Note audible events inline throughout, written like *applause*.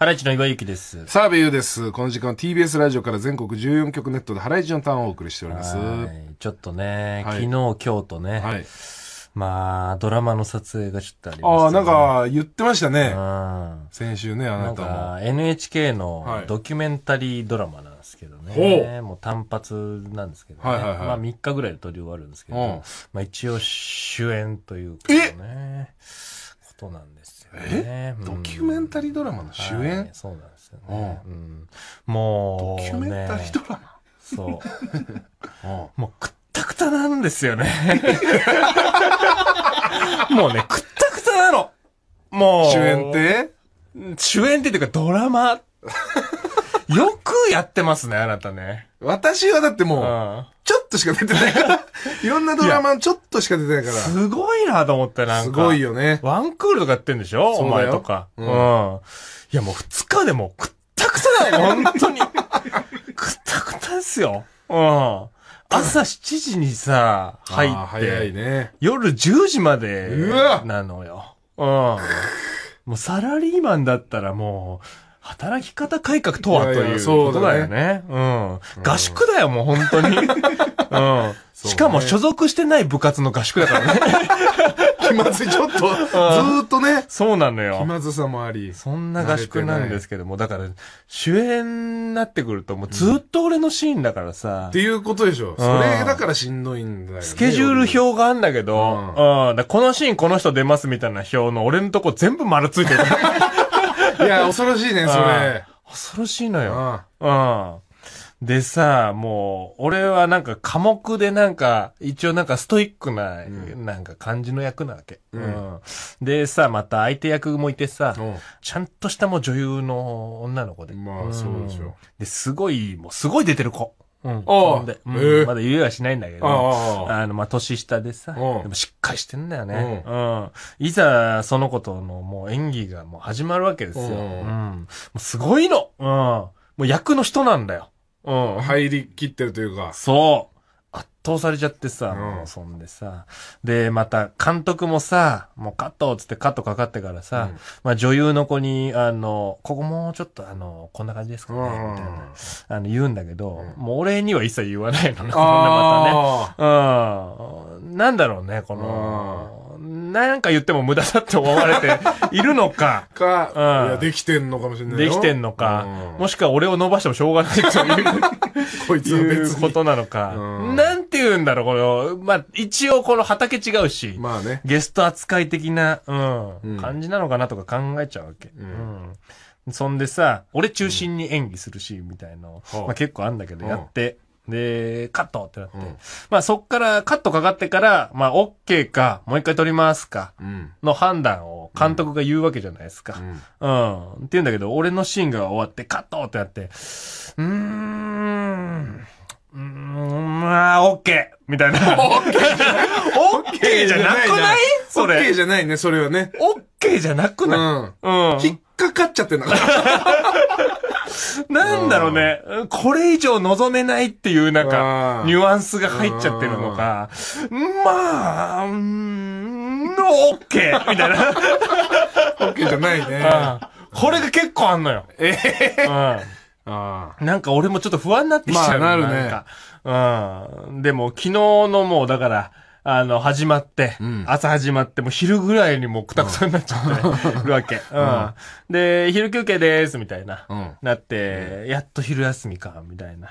ハライチの岩井ゆきです。澤部優です。この時間 TBS ラジオから全国14局ネットでハライチのターンをお送りしております。ちょっとね、はい、昨日、今日とね、はい、まあ、ドラマの撮影がちょっとありました、ね、ああ、なんか言ってましたね。先週ね、あなたも。なんか NHK のドキュメンタリードラマなんですけどね。はい、もう単発なんですけどね。はいはいはい、まあ3日ぐらいで撮り終わるんですけど、まあ一応主演というかね、ことなんですえ、ドキュメンタリードラマの主演、はい、そうなんですよね、うん、もう、ね、ドキュメンタリードラマそうもうくったくたなんですよね *laughs* もうねくったくたなのもう主演って主演ってというかドラマよくやってますね、あなたね。私はだってもう、ちょっとしか出てないから *laughs* いろんなドラマちょっとしか出てないから。すごいなと思ったなんか。すごいよね。ワンクールとかやってんでしょお前とか、うん。いやもう二日でもくったくただよ、本当に。*laughs* くったくたですよ。うん。朝7時にさ、入って。早いね。夜10時まで。なのよ。うん。もうサラリーマンだったらもう、働き方改革とはということだよね。うん。合宿だよ、もう本当に。*laughs* うん。しかも所属してない部活の合宿だからね。*laughs* 気まずい、ちょっと、ずーっとね。そうなのよ。気まずさもあり。そんな合宿なんですけども、だから、主演になってくると、もうずっと俺のシーンだからさ。っていうことでしょ。それだからしんどいんだよ。スケジュール表があんだけど、うん。このシーンこの人出ますみたいな表の俺のとこ全部丸ついてる。いや、恐ろしいね、それ。恐ろしいのよ。うん。でさ、もう、俺はなんか科目でなんか、一応なんかストイックな、うん、なんか感じの役なわけ、うん、うん。でさ、また相手役もいてさ、ちゃんとしたもう女優の女の子で。まあ、そうでしょ。で、すごい、もうすごい出てる子。うん。で、えー、まだ言えはしないんだけど、あの、まあ、年下でさ、でもしっかりしてんだよね。うん。いざ、その子とのもう演技がもう始まるわけですよ。うん。もうすごいのうん。もう役の人なんだよ。うん。入りきってるというか。そう。倒されちゃってさ、もうそんでさ。で、また監督もさ、もうカットっつってカットかかってからさ、うん、まあ女優の子に、あの、ここもうちょっとあの、こんな感じですかね、みたいな、あの、言うんだけど、うん、もう俺には一切言わないのね、こんなまたね。うん。なんだろうね、この、なんか言っても無駄だって思われて *laughs* いるのか。か、うん、いや、できてんのかもしれないできてんのか、もしくは俺を伸ばしてもしょうがないという *laughs* こいつ別うことなのか。なんて言うんだろう、この、まあ、一応この畑違うし、まあね。ゲスト扱い的な、うん、うん感じなのかなとか考えちゃうわけ。うんそんでさ、俺中心に演技するシーンみたいの、うんまあ、結構あんだけど、やって、で、カットってなって、うんまあそっからカットかかってから、まあ OK か、もう一回撮りますか、うん。の判断を監督が言うわけじゃないですか。うん。うん。って言うんだけど、俺のシーンが終わって、カットってなって、うーん、うん、まあ、オッケーみたいな。オッケーじゃなくないそれ。オッケーじゃないね、それはね。オッケーじゃなくないうん。引っかかっちゃってんだから。なんだろうね、これ以上望めないっていうなんか、ニュアンスが入っちゃってるのか、まあ、うん、オッケーみたいな。オッケーじゃないね。これが結構あんのよ。ええうんなんか俺もちょっと不安になってきちゃう。まあ、なるね。うん。でも昨日のもうだから、あの、始まって、うん、朝始まっても、昼ぐらいにもうくたくたになっちゃってるわけ。*laughs* うん、で、昼休憩です、みたいな。うん、なって、やっと昼休みか、みたいな。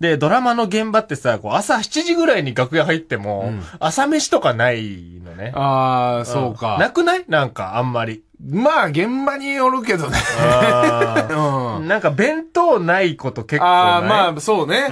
で、ドラマの現場ってさ、こう朝7時ぐらいに楽屋入っても、朝飯とかないのね。ああ、そうか。なくないなんか、あんまり。まあ、現場によるけどね。*laughs* なんか、弁当ないこと結構ああ、まあ、そうね、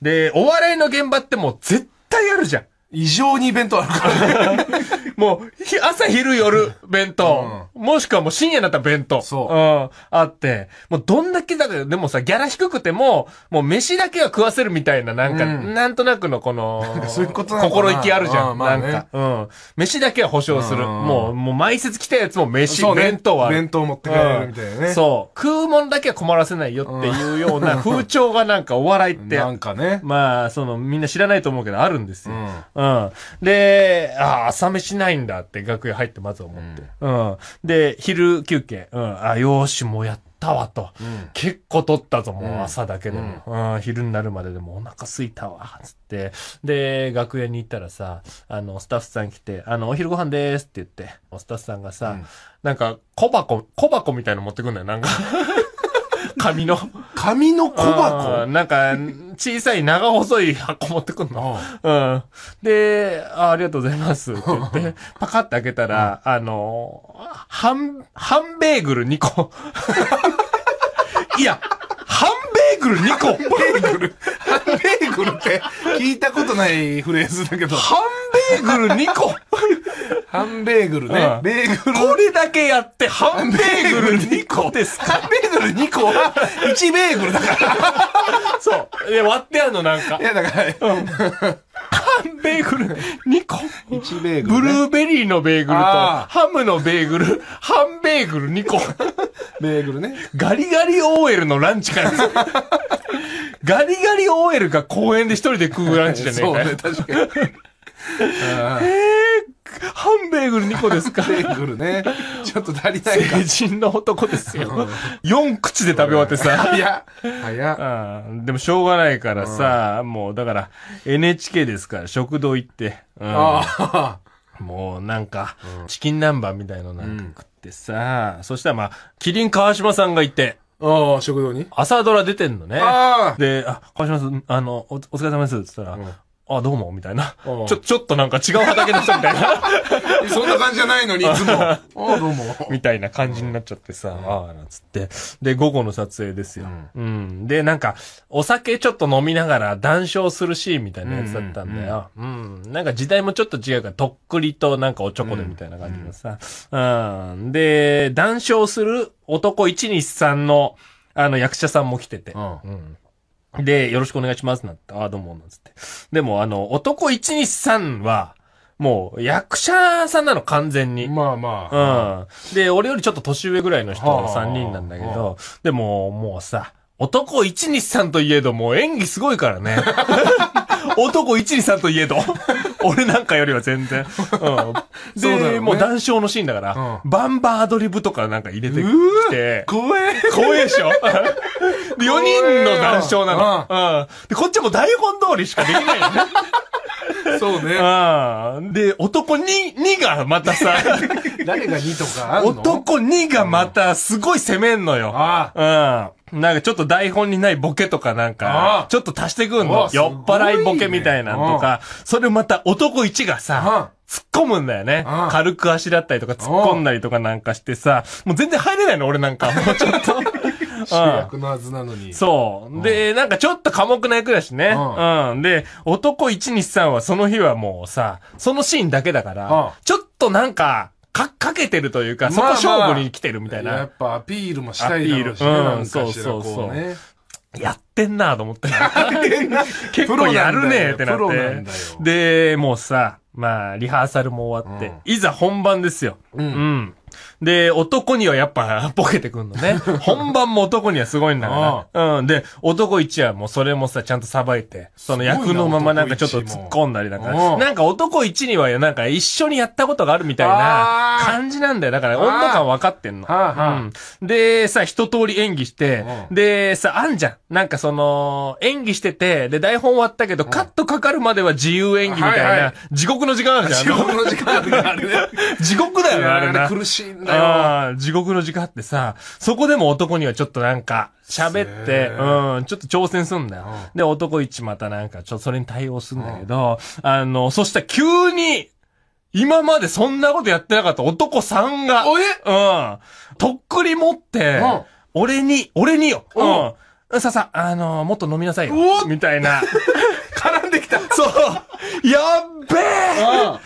で、お笑いの現場ってもう絶対あるじゃん。異常に弁当あるから、ね。*laughs* もう、朝昼夜弁当、うん、もしくはもう深夜になったら弁当。そう。うん。あって、もうどんだけだけど、でもさ、ギャラ低くても、もう飯だけは食わせるみたいな、なんか、うん、なんとなくのこの、そういうこと心意気あるじゃん。まあなんか、うん。飯だけは保証する。もう、もう毎節来たやつも飯、ね、弁当は弁当持って帰るみたいなね。そう。食うもんだけは困らせないよっていうような風潮がなんかお笑いって。なんかね。まあ、その、みんな知らないと思うけど、あるんですよ。うん。で、ああ、朝飯ないないんだって楽屋入ってまず思って。うん。うん、で、昼休憩。うん。あ、よーし、もうやったわと。うん、結構取ったぞ、もう朝だけでも。うん。うん、昼になるまででもお腹すいたわ、つって。で、楽屋に行ったらさ、あの、スタッフさん来て、あの、お昼ご飯ですって言って、スタッフさんがさ、なんか、小箱、小箱みたいの持ってくんだよ、なんか。紙の。紙の小箱なんか、小さい長細い箱持ってくんの。うん。であ、りがとうございますって言って、*laughs* パカって開けたら、あの、半、半ベーグル2個。*laughs* いや、ーグル2個ベーグル半ベーグルって聞いたことないフレーズだけど。半ベーグル2個半ベーグルね。うんベーグル。これだけやって、半ベーグル2個ですかハベーグル2個は1ベーグルだから。そう。いや、割ってあるの、なんかい。や、だから、ンベーグル2個。1ベーグル、ね、ブルーベリーのベーグルと、ハムのベーグル、ハンベーグル2個。*laughs* ベーグルね。ガリガリ OL のランチから。ガリガリ OL が公園で一人で食うランチじゃねえかよ。そうね、確かに。*laughs* えー半ベーグル2個ですかベーグルね。ちょっと足りないか。成人の男ですよ。4口で食べ終わってさ。早早っ。でもしょうがないからさ、もうだから NHK ですから食堂行って。うん、あもうなんか、チキン南蛮みたいのなんか食ってさ、うん、そしたらまあ、キリン川島さんがいて。ああ、食堂に朝ドラ出てんのね。ああ。で、あ、川島さん、あの、おお疲れ様です。つったら、うんあ、どうも、みたいな。ちょ、*laughs* ちょっとなんか違う畑の人みたいな。*laughs* そんな感じじゃないのに、いつも。*laughs* あどうも。みたいな感じになっちゃってさ、ああ、なつって。で、午後の撮影ですよ。うん。で、なんか、お酒ちょっと飲みながら談笑するシーンみたいなやつだったんだよ。うん。なんか時代もちょっと違うから、とっくりとなんかおちょこでみたいな感じのさ。うん。で、談笑する男123の、あの、役者さんも来てて。うん。で、よろしくお願いしますなんて、ああ、どうも、なんつって。でも、あの、男123は、もう、役者さんなの、完全に。まあまあ。うん。で、俺よりちょっと年上ぐらいの人、3人なんだけど、でも、もうさ、男123といえども、演技すごいからね。*laughs* 男123といえど。俺なんかよりは全然。うん。*laughs* そうねもう談笑のシーンだから、バンバーアドリブとかなんか入れてきて、怖え。怖えでしょで ?4 *laughs* 人の談笑なの。うん。で、こっちも台本通りしかできないよね。*laughs* そうね。で、男2、2がまたさ、誰が2とかあんの男2がまたすごい攻めんのよ。うん。なんかちょっと台本にないボケとかなんか、ちょっと足してくんの。酔っ払いボケみたいなんとか、それまた男一がさ、突っ込むんだよね。軽く足だったりとか突っ込んだりとかなんかしてさ、もう全然入れないの俺なんか。もうちょっと。*laughs* 主役のはずなのに。そう。で、なんかちょっと寡黙な役だしね。うん。で、男1、2、3はその日はもうさ、そのシーンだけだから、ちょっとなんか、か、かけてるというか、そこ勝負に来てるみたいな。まあまあ、やっぱアピールもしたいだろうしね、うん、そうそうそう。やってんなと思って。結構やるねってなって。で、もうさ、まあ、リハーサルも終わって、いざ本番ですよ。うん。で、男にはやっぱ *laughs* ボケてくんのね。*laughs* 本番も男にはすごいんだから。うん。で、男一はもうそれもさ、ちゃんとさばいて、その役のままなんかちょっと突っ込んだりなんか、なんか男一にはなんか一緒にやったことがあるみたいな感じなんだよ。だから温度感分かってんの。うん、で、さ、一通り演技して、で、さ、あんじゃん。なんかその、演技してて、で、台本終わったけど、カットかかるまでは自由演技みたいな、地獄の時間あるじゃん。地獄の時間ある。ね。*laughs* 地獄だよな、あれ苦ししいんだよ。ああ、地獄の時間ってさ、そこでも男にはちょっとなんか、喋って、うん、ちょっと挑戦すんだよ。で、男一またなんか、ちょっとそれに対応すんだけど、あの、そしたら急に、今までそんなことやってなかった男さんが、うん、とっくり持って、俺に、俺によ、うん、ささ、あのもっと飲みなさいよ。みたいな。*laughs* そうやっべえ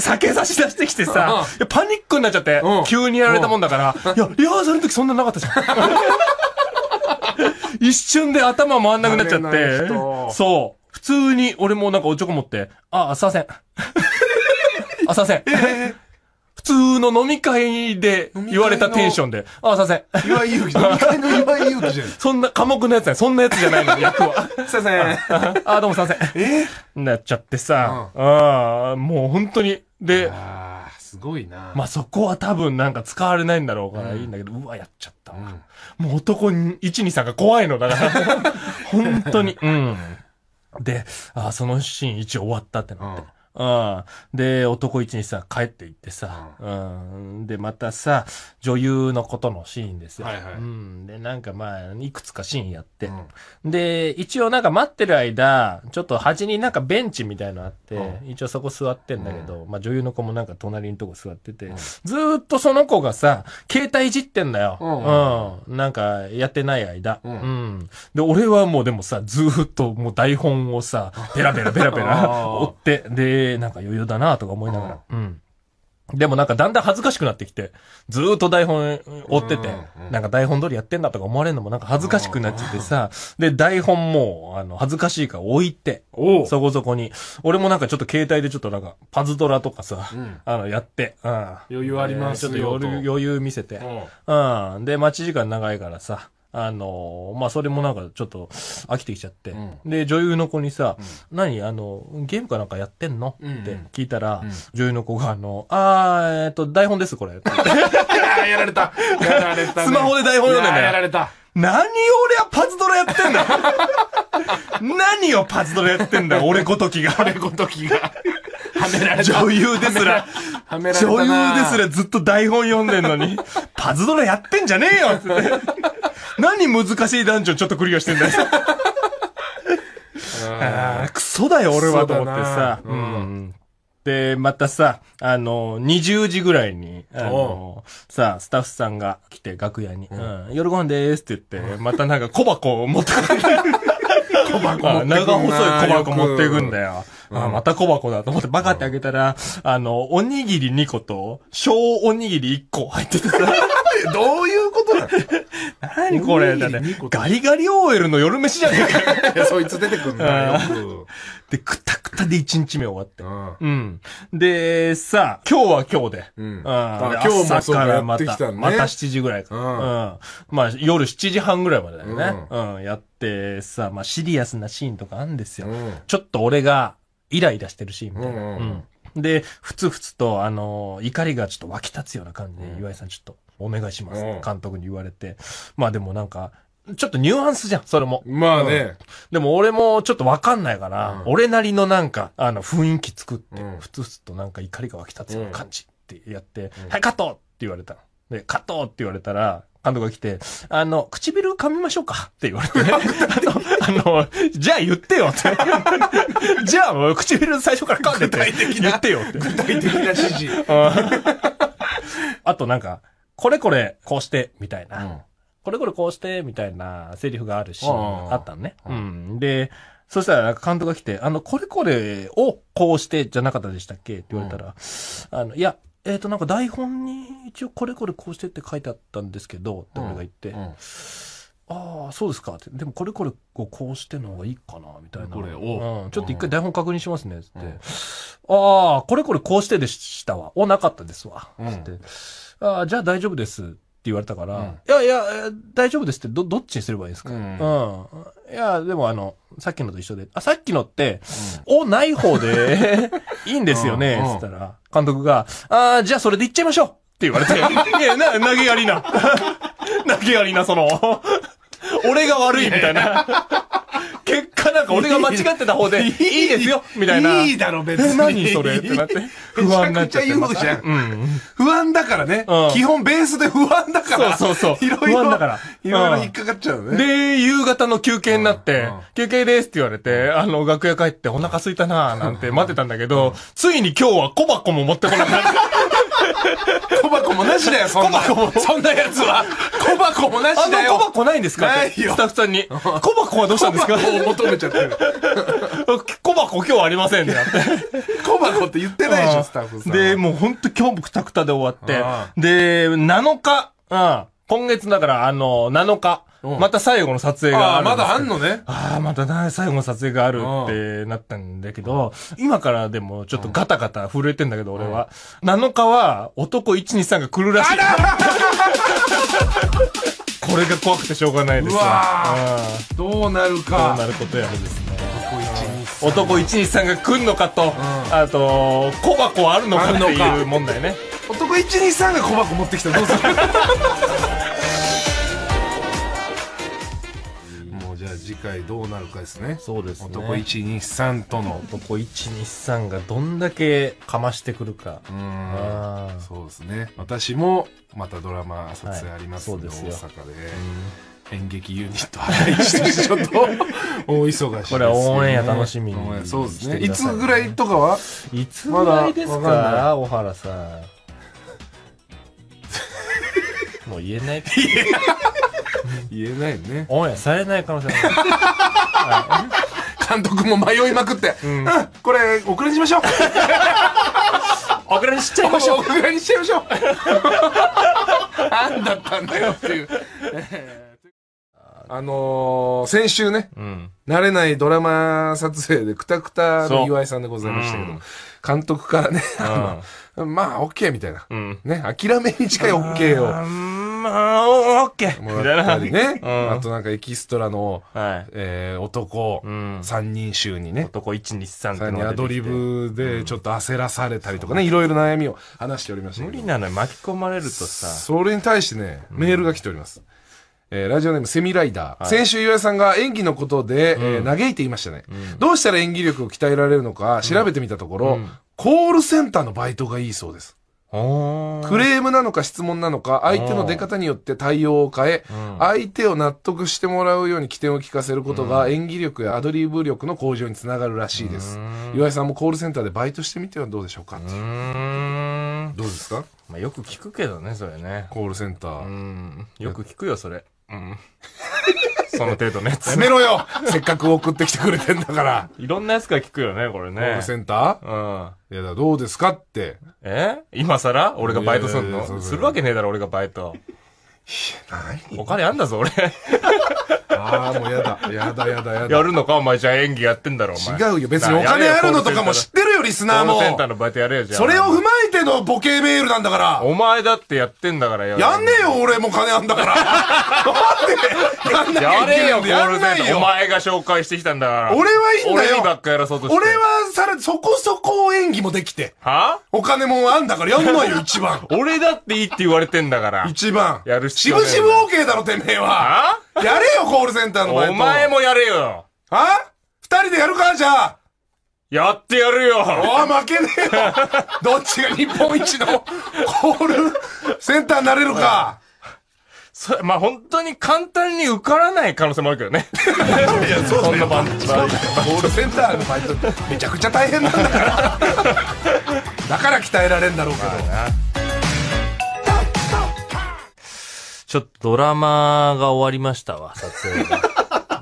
酒差し出してきてさ、パニックになっちゃって、急にやられたもんだから、いや、いや、その時そんななかったじゃん。*laughs* 一瞬で頭回んなくなっちゃって、そう。普通に俺もなんかおちょこ持って、あ、すいません。*laughs* あ、すいません。通の飲み会で言われたテンションで。あ、すいません。岩井祐希、飲み会の岩井じゃん。そんな、寡黙なやつね。そんなやつじゃないの役は。*laughs* すいません。*laughs* あ、どうもすいません。えなっちゃってさ、うん、ああ、もう本当に。で、あすごいな。まあそこは多分なんか使われないんだろうからいいんだけど、うん、うわ、やっちゃった。うん、もう男1、2、3が怖いのだから。*laughs* 本当に。うん。で、あ、そのシーン一応終わったってなって。うん。で、男一にさ、帰って行ってさ、うん、で、またさ、女優のことのシーンですよ。はいはい、うん。で、なんかまあ、いくつかシーンやって、うん、で、一応なんか待ってる間、ちょっと端になんかベンチみたいのあって、うん、一応そこ座ってんだけど、うん、まあ女優の子もなんか隣のとこ座ってて、ずっとその子がさ、携帯いじってんだよ。うん。なんか、やってない間、うん。で、俺はもうでもさ、ずっともう台本をさ、ペラペラペラペラ *laughs* 追って、で、え、なんか余裕だなとか思いながら。うん。でもなんかだんだん恥ずかしくなってきて、ずーっと台本追ってて、なんか台本通りやってんだとか思われるのもなんか恥ずかしくなっちゃってさ、で、台本も、あの、恥ずかしいから置いて、そこそこに。俺もなんかちょっと携帯でちょっとなんか、パズドラとかさ、あの、やって、余裕ありますちょっと余裕見せて。うん。で、待ち時間長いからさ、あの、まあ、それもなんかちょっと飽きてきちゃって。うん、で、女優の子にさ、うん、何あの、ゲームかなんかやってんの、って聞いたら、うん、女優の子があの、あー、えっと、台本です、これ。*laughs* やられた。やられた、ね、スマホで台本読んでんだよ。やられた。何を俺はパズドラやってんだ *laughs* 何をパズドラやってんだ俺ごときが。俺ごときが。はめられた。女優ですら、女優ですらずっと台本読んでんのに、パズドラやってんじゃねえよって。何難しいダンジョンちょっとクリアしてんだよ。*laughs* ああ、クソだよ、俺はと思ってさ。で、またさ、あの、20時ぐらいに、あの、さ、スタッフさんが来て、楽屋に、ん、夜ご飯でーすって言って、またなんか小箱を持ってくる。*laughs* 小箱長細い小箱持っていくんだよ。あまた小箱だと思ってバカってあげたら、あの、おにぎり2個と、小おにぎり1個入っててさ。*laughs* どういうことなの何これだね。ガリガリ OL の夜飯じゃねえか *laughs* そいつ出てくんだよで、くたくたで1日目終わって。うん。で、さあ、今日は今日で。うん。あ今日もそうってきたまた7時ぐらいか。うん。まあ、夜7時半ぐらいまでだよね。うん。やって、さあ、まあ、シリアスなシーンとかあるんですよ。ちょっと俺が、イライラしてるシーンみたいな。うんうんうん、で、ふつふつと、あの、怒りがちょっと湧き立つような感じで、うん、岩井さんちょっとお願いします、監督に言われて。まあでもなんか、ちょっとニュアンスじゃん、それも。まあね。うん、でも俺もちょっとわかんないから、うん、俺なりのなんか、あの、雰囲気作って、うん、ふつふつとなんか怒りが湧き立つような感じってやって、はい、カットって言われたで、カットって言われたら、監督が来て、あの、唇噛みましょうかって言われて、ね、あの、じゃあ言ってよって。*laughs* じゃあ、唇最初から噛んでて、言ってよって。具体的な指示。あとなんか、これこれこうして、みたいな。うん、これこれこうして、みたいなセリフがあるし、あったのね。うん、で、そしたら、監督が来て、あの、これこれをこうしてじゃなかったでしたっけって言われたら、うん、あの、いや、えっ、ー、となんか台本に一応これこれこうしてって書いてあったんですけどって俺が言って「うんうん、ああそうですか」って「でもこれこれをこうしての方がいいかな」みたいな「これを、うん、ちょっと一回台本確認しますね」っつって「ああこれこれこうしてでしたわ」「おなかったですわ」っつって「ああじゃあ大丈夫です」言われたから、いやいや、大丈夫ですって、ど、どっちにすればいいですか、うん、いや、でもあの、さっきのと一緒で、あ、さっきのって、お、ない方で、*laughs* いいんですよね、つったら、監督が、あじゃあそれでいっちゃいましょうって言われて、*laughs* いや、な、投げやりな。*laughs* 投げやりな、その、俺が悪いみたいな。果なんか俺が間違ってた方で、いいですよみたいな。いいだろ、別に。何それってなって。*laughs* 不安になっちゃうじゃん。不安だからね。基本ベースで不安だから。そうそうそう。*laughs* いろいろ。いろいろ引っかかっちゃうね。で、夕方の休憩になって、休憩ですって言われて、あの、楽屋帰ってお腹空いたなーなんて待ってたんだけど、ついに今日は小箱も持ってこなくなった。*laughs* 小箱もなしだよ、そんな。そんなやつは。小箱もなしだよ。小箱ないんですかないよ。スタッフさんに。小箱はどうしたんですか小箱求めちゃってる。小箱今日ありませんね。小箱って言ってないでしょ、スタッフさん。で、もうほんと今日もくたくたで終わって。で、7日、うん。今月だから、あの、7日、うん、また最後の撮影があるあまだあんのね。ああ、またな、最後の撮影があるってなったんだけど、今からでもちょっとガタガタ震えてんだけど、俺は。うん、7日は男123が来るらしい。*laughs* これが怖くてしょうがないですわ。どうなるか。どうなることやらですね。男123が来んのかと、うん、あと小箱あるのかっていう問題ね男123が小箱持ってきたらどうする会どうなるかですねそうですね男123との男123がどんだけかましてくるかうんそうですね私もまたドラマ撮影ありますので,、はい、で大阪で。演劇ユニットしてちょっと *laughs* 大忙しこれは応援や楽しみにそうですねいつぐらいとかはいつぐらいですか小原さん *laughs* もう言えない *laughs* *laughs* 言えないねオンエアされない可能性もある、い *laughs* 監督も迷いまくって、うん、うん、これ、遅れにしましょう。*laughs* 遅れにしちゃいましょう。遅れにしちゃいましょう。何だったんだよっていう。あのー、先週ね、うん、慣れないドラマ撮影でくたくたの岩井さんでございましたけど、うん、監督からね、あのまあ、OK みたいな、ね、諦めに近い OK を。まあ、オッケーもらったりね。*laughs* あとなんかエキストラの、はい。え男、うん三人衆にね。男一二三ってアドリブでちょっと焦らされたりとかね、いろいろ悩みを話しておりました無理なのに巻き込まれるとさ、それに対してね、メールが来ております。えラジオネームセミライダー。先週岩井さんが演技のことで、え嘆いていましたね、どうしたら演技力を鍛えられるのか調べてみたところ、コールセンターのバイトがいいそうです。クレームなのか質問なのか、相手の出方によって対応を変え、相手を納得してもらうように起点を聞かせることが演技力やアドリブ力の向上につながるらしいです。岩井さんもコールセンターでバイトしてみてはどうでしょうかってう。どうですかまあよく聞くけどね、それね。コールセンター。ーよく聞くよ、それ。うん。*laughs* その程度のやつ。やめろよせっかく送ってきてくれてんだから。いろんなやつから聞くよね、これね。ホームセンターうん。いや、だどうですかって。え今更俺がバイトすんのするわけねえだろ、俺がバイト。お金あんだぞ、俺。ああ、もうやだ。やだやだやだ。やるのかお前じゃあ演技やってんだろ、お前。違うよ。別にお金あるのとかも知ってるよ、リスナーも。センターのバイトやれよ、じゃあ。それを踏まえてのボケメールなんだから。お前だってやってんだからや。やんねえよ、俺も金あんだから。*laughs* なんでやんねきなんよ。よ、コールセンター。お前が紹介してきたんだから。俺はいいんだよ。俺ばっかやらそうとして。俺はさら、そこそこ演技もできて。はお金もあんだからやんないよ、一番。*laughs* 俺だっていいって言われてんだから。一番。やるしぶしぶ OK だろ、てめえは。やれよ、コールセンターの前お前もやれよ。は二人でやるかじゃあ。やってやるよ。お負けねえよ。*laughs* どっちが日本一のコールセンターになれるか。そまあ、本当に簡単に受からない可能性もあるけどね。いや、そうだそんな番。コールセンターのバイト、めちゃくちゃ大変なんだから。*laughs* だから鍛えられんだろうけど。ちょっとドラマが終わりましたわ、撮影が。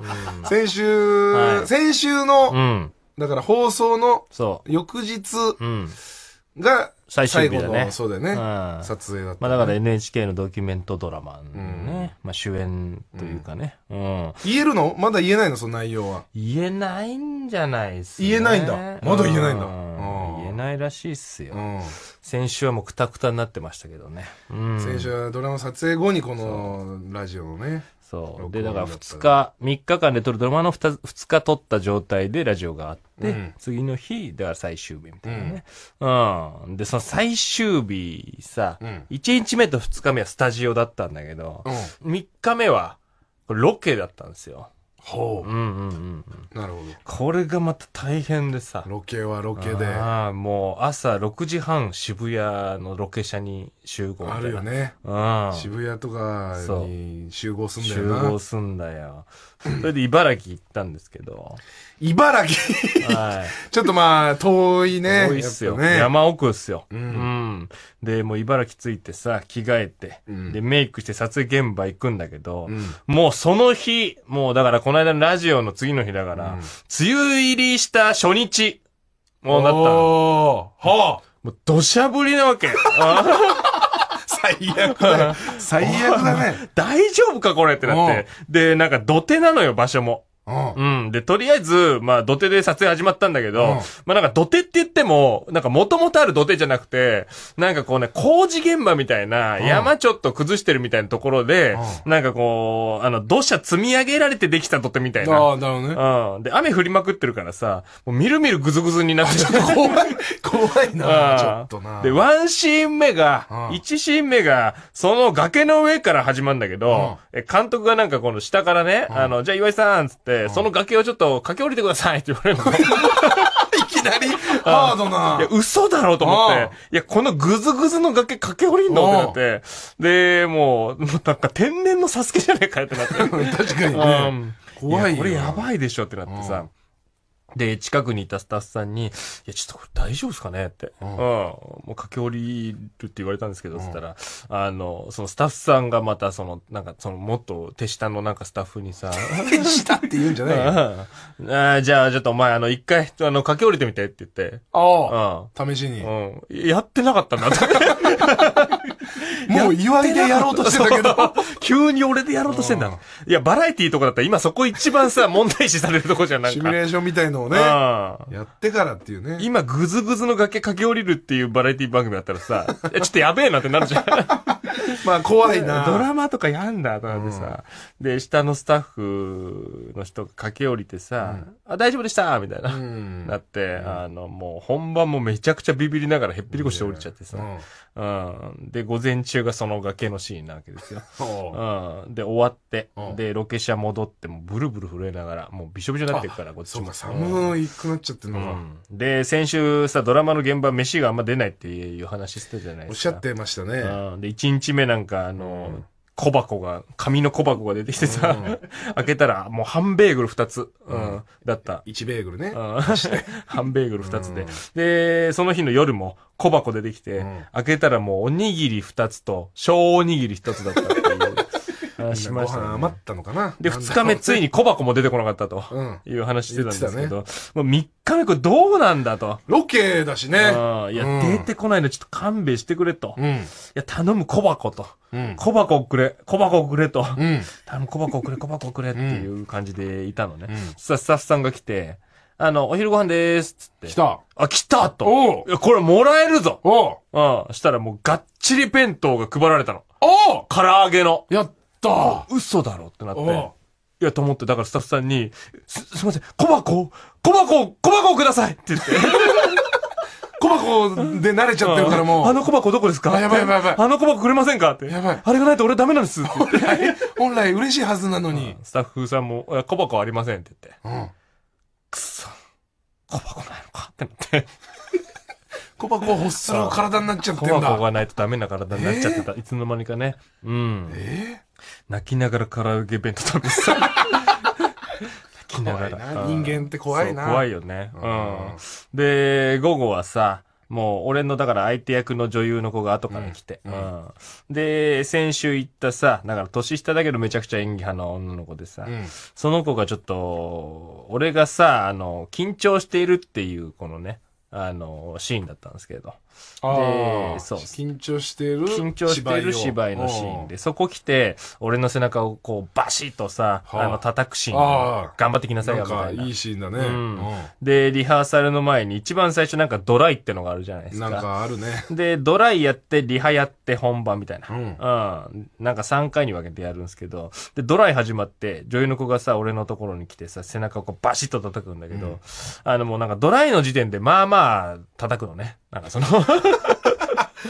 *laughs* うん、先週、はい、先週の、うん、だから放送のそう。翌日が最終日だね。そうだよね。うん、撮影だった、ね、まあだから NHK のドキュメントドラマね。うん、まあ主演というかね、うん。言えるのまだ言えないのその内容は。言えないんじゃないっすね。言えないんだ。まだ言えないんだ。うんないらしいっすよ、うん、先週はもうくたくたになってましたけどね、うん、先週はドラマ撮影後にこのラジオをねそうでだから2日3日間で撮るドラマの 2, 2日撮った状態でラジオがあって、うん、次の日では最終日みたいなね、うん、でその最終日さ、うん、1日目と2日目はスタジオだったんだけど、うん、3日目はロケだったんですよほう,、うんうんうん、なるほどこれがまた大変でさロケはロケでああもう朝6時半渋谷のロケ車に集合あるよね、うん、渋谷とかに集合すんだよな集合すんだよ *laughs* それで茨城行ったんですけど。茨城はい。*laughs* ちょっとまあ、遠いね。遠いっすよ。ね、山奥っすよ、うん、うん、で、もう茨城着いてさ、着替えて、うん、で、メイクして撮影現場行くんだけど、うん、もうその日、もうだからこの間のラジオの次の日だから、梅雨入りした初日、もうなったの。はあもう土砂降りなわけ。*laughs* 最悪だ最悪だね。*laughs* 大丈夫かこれってなって。で、なんか土手なのよ、場所も。うん。で、とりあえず、まあ、土手で撮影始まったんだけど、まあなんか土手って言っても、なんか元々ある土手じゃなくて、なんかこうね、工事現場みたいな、山ちょっと崩してるみたいなところで、なんかこう、あの、土砂積み上げられてできた土手みたいな。ああ、なるほどね。うん。で、雨降りまくってるからさ、もうみるみるぐずぐずになっちゃった。*laughs* 怖い、怖いな、ちょっとな。で、ワンシーン目が、一シーン目が、その崖の上から始まるんだけど、え、監督がなんかこの下からね、あの、じゃあ岩井さん、つって、で、その崖をちょっと駆け下りてくださいって言われるの。*laughs* いきなりハードな。いや、嘘だろうと思って、いや、このぐずぐずの崖駆け下りんのってなって、で、もう、もうなんか天然のサスケじゃねえかよってなって。*laughs* 確かにね。怖いこれやばいでしょってなってさ。で、近くにいたスタッフさんに、いや、ちょっとこれ大丈夫ですかねって、うん、もう駆け下りるって言われたんですけど、つったら、あの、そのスタッフさんがまた、その、なんか、その、もっと手下のなんかスタッフにさ、*laughs* 手下って言うんじゃないよ。ああじゃあ、ちょっとお前、あの、一回、あの、駆け下りてみてって言って。ああ。試しに。うん。やってなかったんだって。*laughs* もう祝いでやろうとしてたけど、*laughs* 急に俺でやろうとしてんだ。いや、バラエティーとかだったら今そこ一番さ、問題視されるとこじゃないシミュレーションみたいのをね、やってからっていうね。今、ぐずぐずの崖駆け下りるっていうバラエティー番組だったらさ、*laughs* ちょっとやべえなってなるじゃん。まあ怖いな。ドラマとかやんだとかでさ、うん、で、下のスタッフの人が駆け下りてさ、うん、あ、大丈夫でしたみたいな、うん、なって、あの、もう本番もめちゃくちゃビビりながらへっぴり腰で降りちゃってさ、うん、で、午前中がその崖のシーンなわけですよ。*laughs* うん、で、終わって、で、ロケ車戻ってもブルブル震えながら、もうびしょびしょになってくから、こっちそうか、寒いくなっちゃってるのん、で、先週さ、ドラマの現場飯があんま出ないっていう話してたじゃないですか。おっしゃってましたね。で、日目なんか、あの、小箱が、紙の小箱が出てきてさ、うん、開けたらもう半ベーグル二つ、うん、うん、だった。一ベーグルね。*laughs* 半ベーグル二つで、うん、で、その日の夜も小箱出てきて、開けたらもうおにぎり二つと、小おにぎり一つだった。話しました、ね、ご飯余ったのかな。で、二日目 *laughs* ついに小箱も出てこなかったという話してたんですけど、うん、ね、もう三日目これどうなんだと。ロケだしね。いや、うん、出てこないのちょっと勘弁してくれと。うん、いや、頼む小箱と。小箱くれ、小箱くれと。頼む小箱くれ、小箱くれっていう感じでいたのね。スタッフさんが来て、あの、お昼ご飯でーす、つって。来た。あ、来たと。おういや、これもらえるぞ。おううん。したらもうがっちり弁当が配られたの。おう唐揚げの。やっった嘘だろってなって。いや、と思って、だからスタッフさんに、す、すみません、小箱小箱小箱くださいって言って。*laughs* 小箱で慣れちゃってるからもう。あの小箱どこですかやばいやばいやばい。あの小箱くれませんかって。やばい。あれがないと俺ダメなんですって本来、*laughs* 本来嬉しいはずなのに。スタッフさんも、小箱ありませんって言って。うん。くそ、小箱ないのかってなって。バコを欲する体になっちゃってんだ。バコがないとダメな体になっちゃってた。いつの間にかね。うん。えー、泣きながらカラオケ弁当食べてた。*laughs* 泣きながら。人間って怖いな。怖いよね。うん。で、午後はさ、もう、俺の、だから相手役の女優の子が後から来て。うん。で、先週行ったさ、だから年下だけどめちゃくちゃ演技派の女の子でさ、うん、その子がちょっと、俺がさ、あの、緊張しているっていう、このね、あのシーンだったんですけどで、そう。緊張してる緊張してる芝居のシーンで、そこ来て、俺の背中をこう、バシッとさ、あ、の、叩くシーン。あ頑張ってきなさいよ、みたいな。いいシーンだね、うんで、リハーサルの前に、一番最初なんかドライってのがあるじゃないですか。なんかあるね。で、ドライやって、リハやって本番みたいな。うん。うん、なんか3回に分けてやるんですけど、で、ドライ始まって、女優の子がさ、俺のところに来てさ、背中をこう、バシッと叩くんだけど、うん、あの、もうなんかドライの時点で、まあまあ、叩くのね。なんかその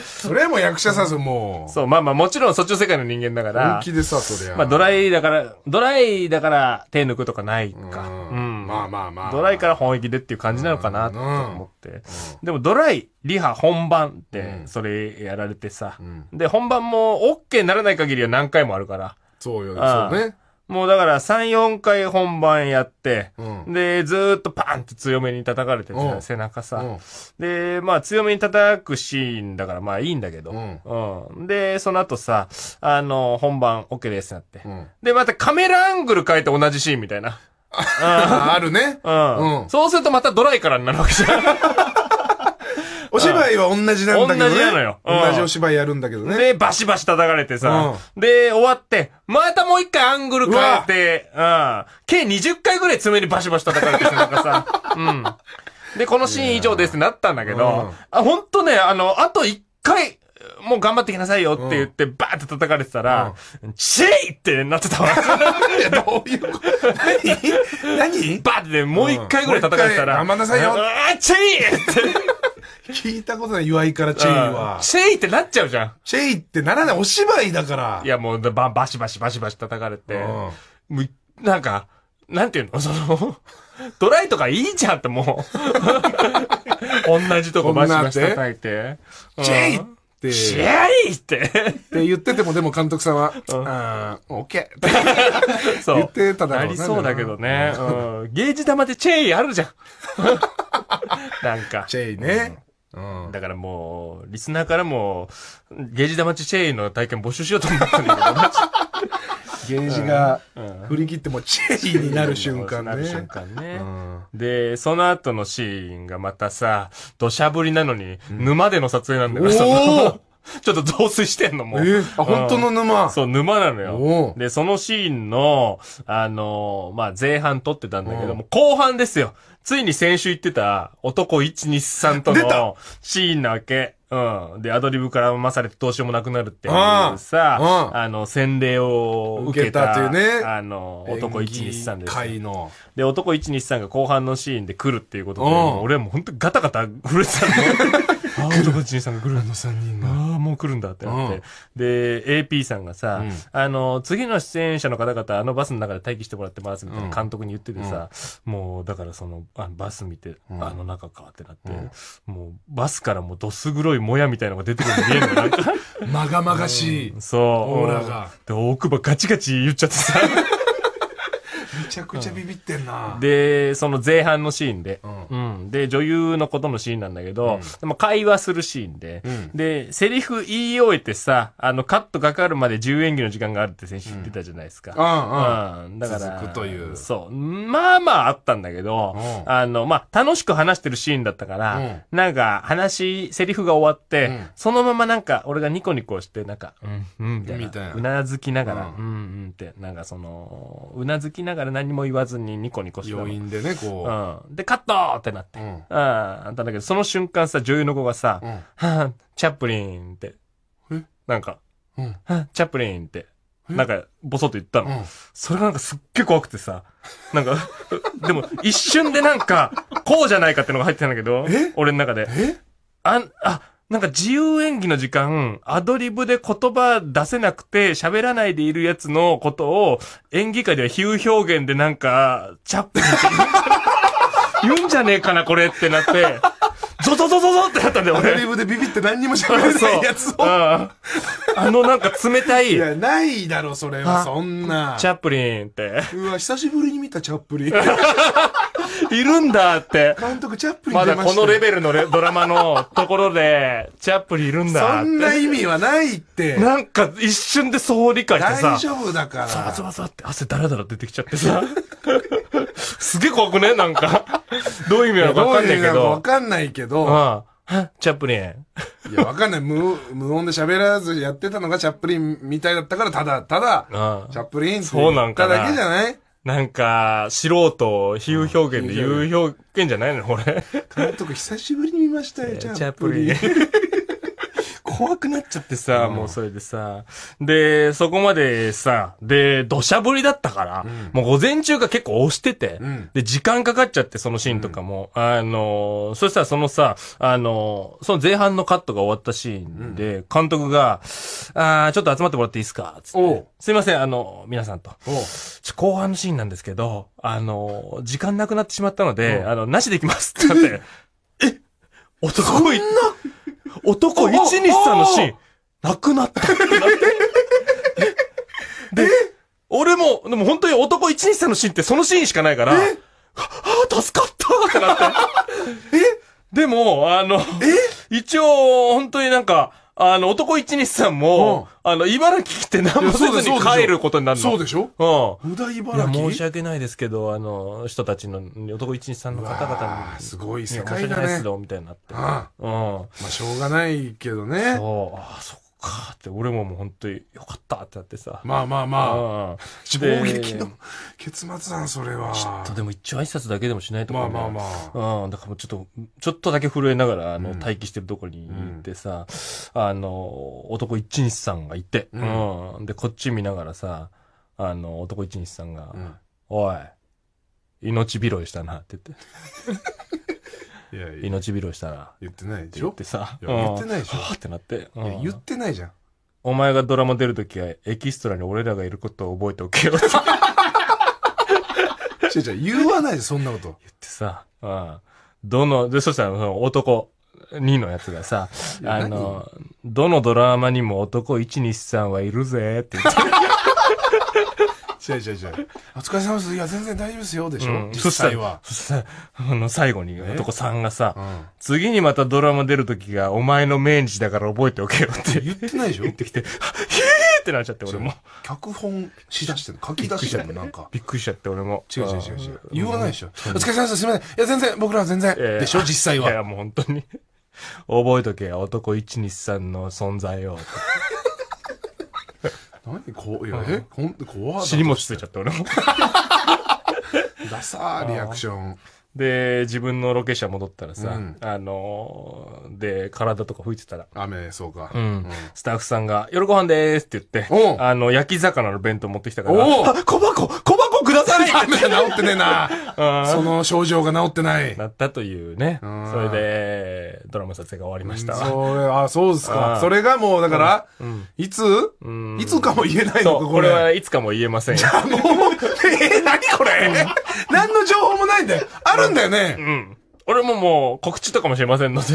それも役者さす、もう。そう、まあまあ、もちろんそっちの世界の人間だから。本気でさ、そりゃ。まあ、ドライだから、ドライだから手抜くとかないか。うん。まあまあまあ。ドライから本気でっていう感じなのかな、と思って。でも、ドライ、リハ、本番って、それやられてさ。で、本番も OK にならない限りは何回もあるから。そうよ、そうね。もうだから3、4回本番やって、うん、で、ずーっとパンって強めに叩かれてるじ背中さ、で、まあ強めに叩くシーンだからまあいいんだけど、うん。で、その後さ、あの、本番 OK ですなって、で、またカメラアングル変えて同じシーンみたいな。*laughs* あるね。うん。そうするとまたドライからになるわけじゃん。お芝居は同じなんだけどね。同じなのよ。同じお芝居やるんだけどね。で、バシバシ叩かれてさ。で、終わって、またもう一回アングル変えて、うん。計20回ぐらい爪にバシバシ叩かれてなんかさ。*laughs* うん。で、このシーン以上ですってなったんだけど、あ、ほんとね、あの、あと一回、もう頑張ってきなさいよって言って、バーって叩かれてたら、チェイってなってたわ。*laughs* どういう何何バーってもう一回ぐらい叩かれてたら、頑張んなさいよ。*laughs* チェイって。聞いたことない岩井からチェイは。チェイってなっちゃうじゃん。チェイってならない。お芝居だから。いや、もう、ば、バシバシバシバシ叩かれて。うん、なんか、なんていうの *laughs* その、ドライとかいいじゃんってもう。*laughs* 同じとこバシバシ叩いて。チェイって。チェイって。って言ってても、でも監督さんは、うん、オッケー。*laughs* そう。言ってただろうな。ありそうだけどね。うん。ゲージ玉でチェイあるじゃん。なんか。チェイね。だからもう、リスナーからも、ゲージ玉ちチェイの体験募集しようと思ったゲージが振り切ってもチェイになる瞬間ね。なる瞬間ね。で、その後のシーンがまたさ、土砂降りなのに、沼での撮影なんだよ、*laughs* ちょっと増水してんの、もう。えー、あ、本当の沼。そう、沼なのよ。で、そのシーンの、あのー、まあ、前半撮ってたんだけども、後半ですよ。ついに先週言ってた、男123とのシーンなわけ。うん。で、アドリブからまされてどうしようもなくなるっていうさ、ああの、洗礼を受けた。けたというね。あの、男123です。の。で、男123が後半のシーンで来るっていうことで、俺はもう本当ガタガタ震えてたの。*laughs* 男123が来る。あの3人が。もう来るんだってなって、で AP さんがさ、あの次の出演者の方々あのバスの中で待機してもらってますみたいな監督に言っててさ、もうだからそのあのバス見て、あの中かってなって、もうバスからもうどす黒いもやみたいのが出てくるの見えるの *laughs* まがまがしい、そうオーラが、で奥歯ガチガチ言っちゃってさめちゃくちゃビビってんな、うん、でその前半のシーンで、うん、うん、で女優のことのシーンなんだけど、うん、会話するシーンで、でセリフ言い終えてさあのカットかかるまで自由演技の時間があるって先週言ってたじゃないですか、うんうんだから続くというそうまあまああったんだけど、あのまあ楽しく話してるシーンだったから、うん、なんか話セリフが終わって、そのままなんか俺がニコニコしてなんか「うんうん」みたいなうなずきながら「うんうん」ってなんかそのうなずきながらから何も言わずにニコニコして余韻でね、こう。うん。で、カットってなって。うん。ああ、だけど、その瞬間さ、女優の子がさ、うん、チャップリンって。なんか、うん、チャップリンって。なんか、ボソッと言ったの、うん。それがなんかすっげえ怖くてさ。なんか、*laughs* でも一瞬でなんか、こうじゃないかってのが入ってたんだけど、俺の中で。あん、あ、なんか自由演技の時間、アドリブで言葉出せなくて喋らないでいるやつのことを演技界では比喩表現でなんか、チャップに言うんじゃねえかなこれってなって、ゾゾゾゾゾってなったんだよ俺。アドリブでビビって何にも喋れないやつを。あのなんか冷たい。いや、ないだろそれはそんな。チャップリンって。うわ、久しぶりに見たチャップリン。*laughs* *laughs* いるんだって。監督、チャップリンまだこのレベルの *laughs* ドラマのところで、チャップリンいるんだって。そんな意味はないって。なんか一瞬でそう理解してさ。大丈夫だから。ざわざわざって汗だらだら出てきちゃってさ。*laughs* すげえ怖くねなんか。どういう意味なのかわかんないけど。わかんないけど。うん。チャップリン。いや、わかんない。無、無音で喋らずやってたのがチャップリンみたいだったから、ただ、ただ、ああチャップリンって言っただけじゃないなんか、素人、比喩表現で言う表現じゃないのこれ。監督、久しぶりに見ましたよ、チャップリン。怖くなっちゃってさ、もうそれでさ。で、そこまでさ、で、土砂降りだったから、もう午前中が結構押してて、で、時間かかっちゃって、そのシーンとかも。あの、そしたらそのさ、あの、その前半のカットが終わったシーンで、監督が、あちょっと集まってもらっていいですかつって。すいません、あの、皆さんと。後半のシーンなんですけど、あの、時間なくなってしまったので、あの、なしでいきますってなって、え *laughs* 男い、男一日さんのシーン、なくなったで、俺も、でも本当に男一日さんのシーンってそのシーンしかないから、ああ、助かったってなって。えでも、あの、一応、本当になんか、あの、男一日さんも、あの、茨城来て何もせずに帰ることになるの。そうでしょうん。無駄茨城。申し訳ないですけど、あの、人たちの、男一日さんの方々に。すごい世界だね。申し訳なですよ、みたいになって。うん。まあ、しょうがないけどね。そう。あ、そっかって俺ももう本当によかったってなってさまあまあまあ衝撃の結末なんそれはちょっとでも一応挨拶だけでもしないとか、まあまあまあ、うん、だからもうちょっとちょっとだけ震えながらあの、待機してるとこに行ってさ、うん、あの男一日さんがいて、うん、うん、でこっち見ながらさあの男一日さんが「おい命拾いしたな」って言っていやいや命拾いしたら言ってないでしょ言ってさ言ってないでしょはってなって言ってないじゃんお前がドラマ出るときはエキストラに俺らがいることを覚えておけよって *laughs* 違う違う言わないでそんなこと言ってさ、うん、どのでそしたら男2のやつがさあのどのドラマにも男123はいるぜって言って違う違う違う。お疲れ様です。いや、全然大丈夫ですよ。でしょ、うん、実際は。そしたら、あの、最後に男さんがさ、うん、次にまたドラマ出る時が、お前の命日だから覚えておけよって言ってないでしょ言ってきて、ぇーってなっちゃって、俺も。脚本しだしてる書き出してるの、なんか。びっくりしちゃって、俺も。違う違う違う違う。言わないでしょ。お疲れ様です。すみません。いや、全然、僕らは全然。えー、でしょ実際は。いや、もう本当に。覚えとけ、男123の存在を。何こういやえほんと怖い尻ちついちゃった俺もダサーリアクションで、自分のロケ車戻ったらさ、うんあのーで、体とか拭いてたら、雨、そうか。うんスタッフさんが、夜ご飯でーすって言っうて、あの、焼き魚の弁当持ってきたから、お小箱小箱くださいダ *laughs* 雨が治ってねえな。*laughs* その症状が治ってない。なったというね。んそれで、ドラマ撮影が終わりました。それ、あ、そうですか。それがもう、だから、いついつかも言えないのか、こここれはいつかも言えませんもう、えー、何これ何の情報もないんだよ。あるんだよね。うん。俺ももう告知とかもしれませんので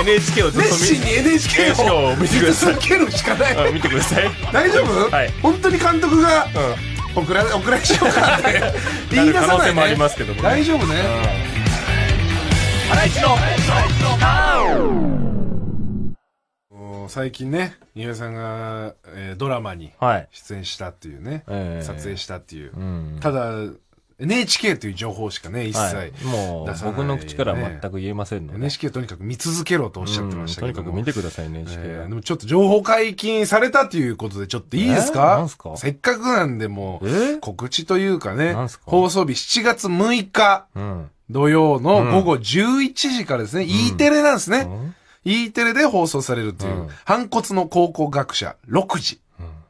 NHK *laughs* をずっと見熱心に NHK を見てください続けるしかない、うん、見てください大丈夫、はい、本当に監督が、うん、送ら送らしようかって *laughs* 言い出さない、ね、可能性もありますけども、ね、大丈夫ねうん。の最近ね三浦さんが、えー、ドラマに出演したっていうね、はい、撮影したっていう、えー、ただ NHK という情報しかね、一切、はい、もう、僕の口からは全く言えませんので、NHK とにかく見続けろとおっしゃってましたけど、うん、とにかく見てください、NHK、えー、でもちょっと情報解禁されたということで、ちょっといいですかえー、すかせっかくなんでもう、告知というかね、放送日7月6日、土曜の午後11時からですね、うん、E テレなんですね。E テレで放送されるという、反骨の高校学者6時。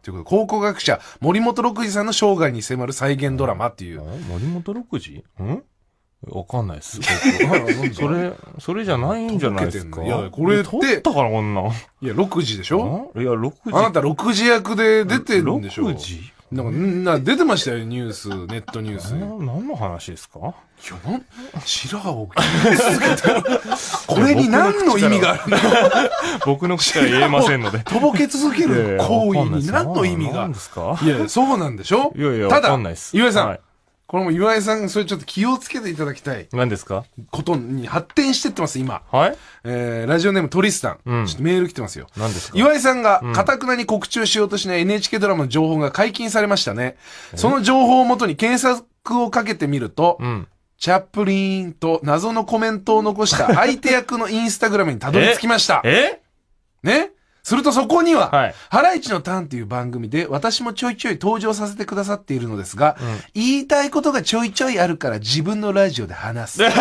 ということで、考古学者、森本六次さんの生涯に迫る再現ドラマっていう。森本六次んわかんないっす。それ、それじゃないんじゃないですか。いや、これって。撮ったからこんな。いや、六時でしょいや、六時。あなた六時役で出てるんでしょ六時なんか、な出てましたよ、ニュース、ネットニュース。何の話ですかいや、なん、白髪を切り続けて *laughs* これに何の意味があるの *laughs* 僕の口から言えませんので。*laughs* とぼけ続ける行為に何の意味が。いや、そうなんでしょいやいや、ただ、岩井さん。これも岩井さん、それちょっと気をつけていただきたい。何ですかことに発展してってます、今。はいえー、ラジオネームトリスタン。うん、ちょっとメール来てますよ。何ですか岩井さんが、かたくなに告知をしようとしない NHK ドラマの情報が解禁されましたね。その情報をもとに検索をかけてみると、うん、チャップリンと謎のコメントを残した相手役のインスタグラムにたどり着きました。ええねするとそこには、はい、ハライチのターンという番組で私もちょいちょい登場させてくださっているのですが、うん、言いたいことがちょいちょいあるから自分のラジオで話す。*laughs*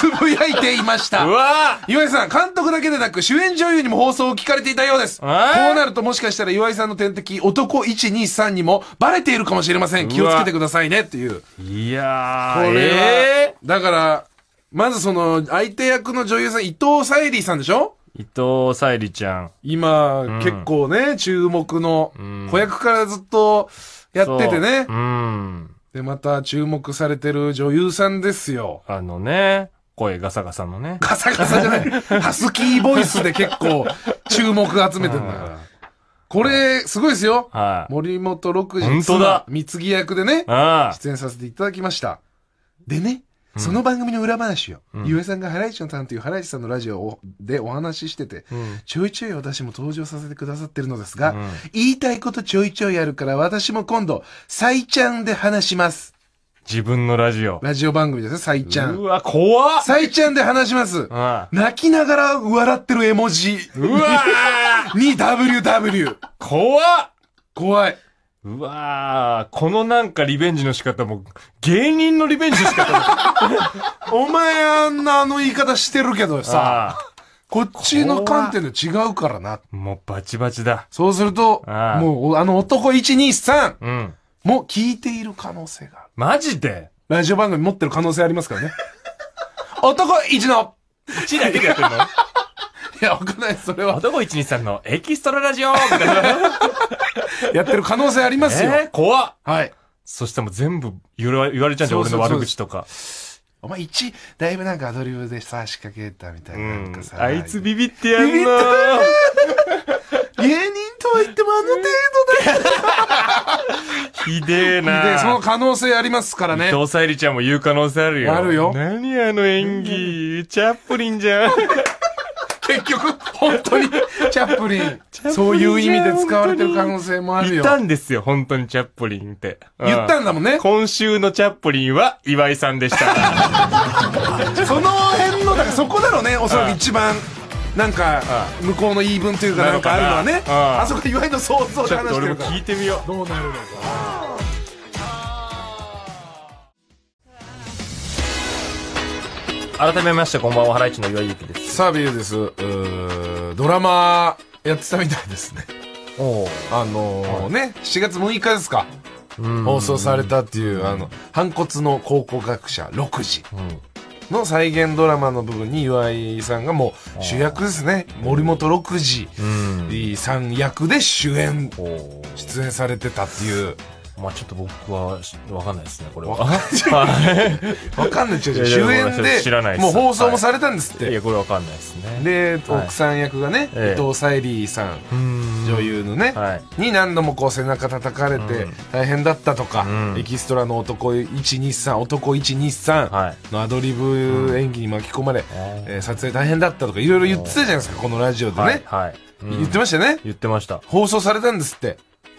つぶやいていました。うわ岩井さん、監督だけでなく主演女優にも放送を聞かれていたようです。こうなるともしかしたら岩井さんの天敵、男123にもバレているかもしれません。気をつけてくださいね、っていう。いやー。これは、えー、だから、まずその、相手役の女優さん、伊藤沙莉さんでしょ伊藤沙莉ちゃん。今、うん結構ね、注目の、子役からずっとやっててねうん。で、また注目されてる女優さんですよ。あのね、声ガサガサのね。ガサガサじゃない。*laughs* ハスキーボイスで結構注目集めてんだから。これ、すごいですよ。はい。森本六次、三当役でね、ああ。出演させていただきました。でね、その番組の裏話よ。うん、ゆえさんがハライチのターンというハライチさんのラジオでお話ししてて、うん、ちょいちょい私も登場させてくださってるのですが、うん、言いたいことちょいちょいあるから私も今度、サイちゃんで話します。自分のラジオ。ラジオ番組ですね、サイちゃん。うわ、怖っサイちゃんで話します。泣きながら笑ってる絵文字。うわ *laughs* に WW。怖っ怖い。うわあ、このなんかリベンジの仕方も、芸人のリベンジの仕方も *laughs* お前あんなあの言い方してるけどさ、こっちの観点で違うからな。もうバチバチだ。そうすると、もうあの男123、うも聞いている可能性がある。マジでラジオ番組持ってる可能性ありますからね。*laughs* 男1の !1 だけでやってるの *laughs* いや、わかんない、それは。男123のエキストララジオみたいな。*laughs* やってる可能性ありますよ。えー、怖っはい。そしたらもう全部言わ言われちゃうんじゃん、そう俺その悪口とか。お前一、だいぶなんかアドリブでさ、仕掛けたみたいな。なんかさあいつビビってやるなビビって芸人とは言ってもあの程度だよ。*laughs* ひでえなで、その可能性ありますからね伊。藤沙莉ちゃんも言う可能性あるよ。あるよ何あの演技、チャップリンじゃん。結局、本当に、チャップリン、そういう意味で使われてる可能性もあるよ。言ったんですよ、本当にチャップリンって。言ったんだもんね。今週のチャップリンは岩井さんでした。*laughs* その辺の、だからそこだろうね、おそらく一番。なんか向こうの言い分というかなんかあるのはねあそこ岩井の想像で話してるからちょっと俺も聞いてみようどうなるのか改めまして、こんばんは、ハライチの岩井ゆきです。サービーです。ドラマやってたみたいですね。おあのーね、7月6日ですか。放送されたっていう、あの、反骨の考古学者6時の再現ドラマの部分に岩井さんがもう主役ですね。森本六時さん役で主演、出演されてたっていう。まあちょっと僕はわかんないですね、これは。わかんない。かんない主演で、知もう放送もされたんですって。い、や、これわかんないですね。で、奥さん役がね、伊藤沙莉さん、女優のね、に何度もこう背中叩かれて大変だったとか、エキストラの男123、男123のアドリブ演技に巻き込まれ、え撮影大変だったとかいろいろ言ってたじゃないですか、このラジオでね。言ってましたね。言ってました。放送されたんですって。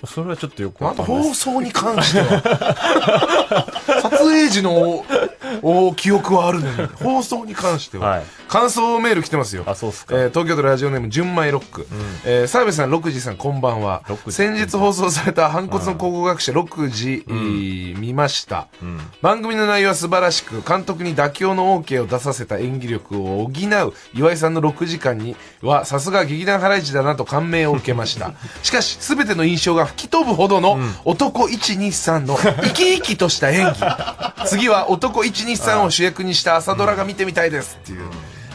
それはちょっとよくわかんない。あと放送に関しては *laughs* 撮影時のおお記憶はあるのに放送に関しては、はい、感想メール来てますよあそうっすか、えー、東京都ラジオネーム純米ロック、うん、えー、澤部さん六時さんこんばんは先日放送された反骨の考古学者六時、うん、見ました、うん、番組の内容は素晴らしく監督に妥協の OK を出させた演技力を補う岩井さんの6時間にはさすが劇団ハライチだなと感銘を受けました *laughs* しかし全ての印象が吹き飛ぶほどの男123の生き生きとした演技次は男1一日さんを主役にした朝ドラが見てみたいですっていう、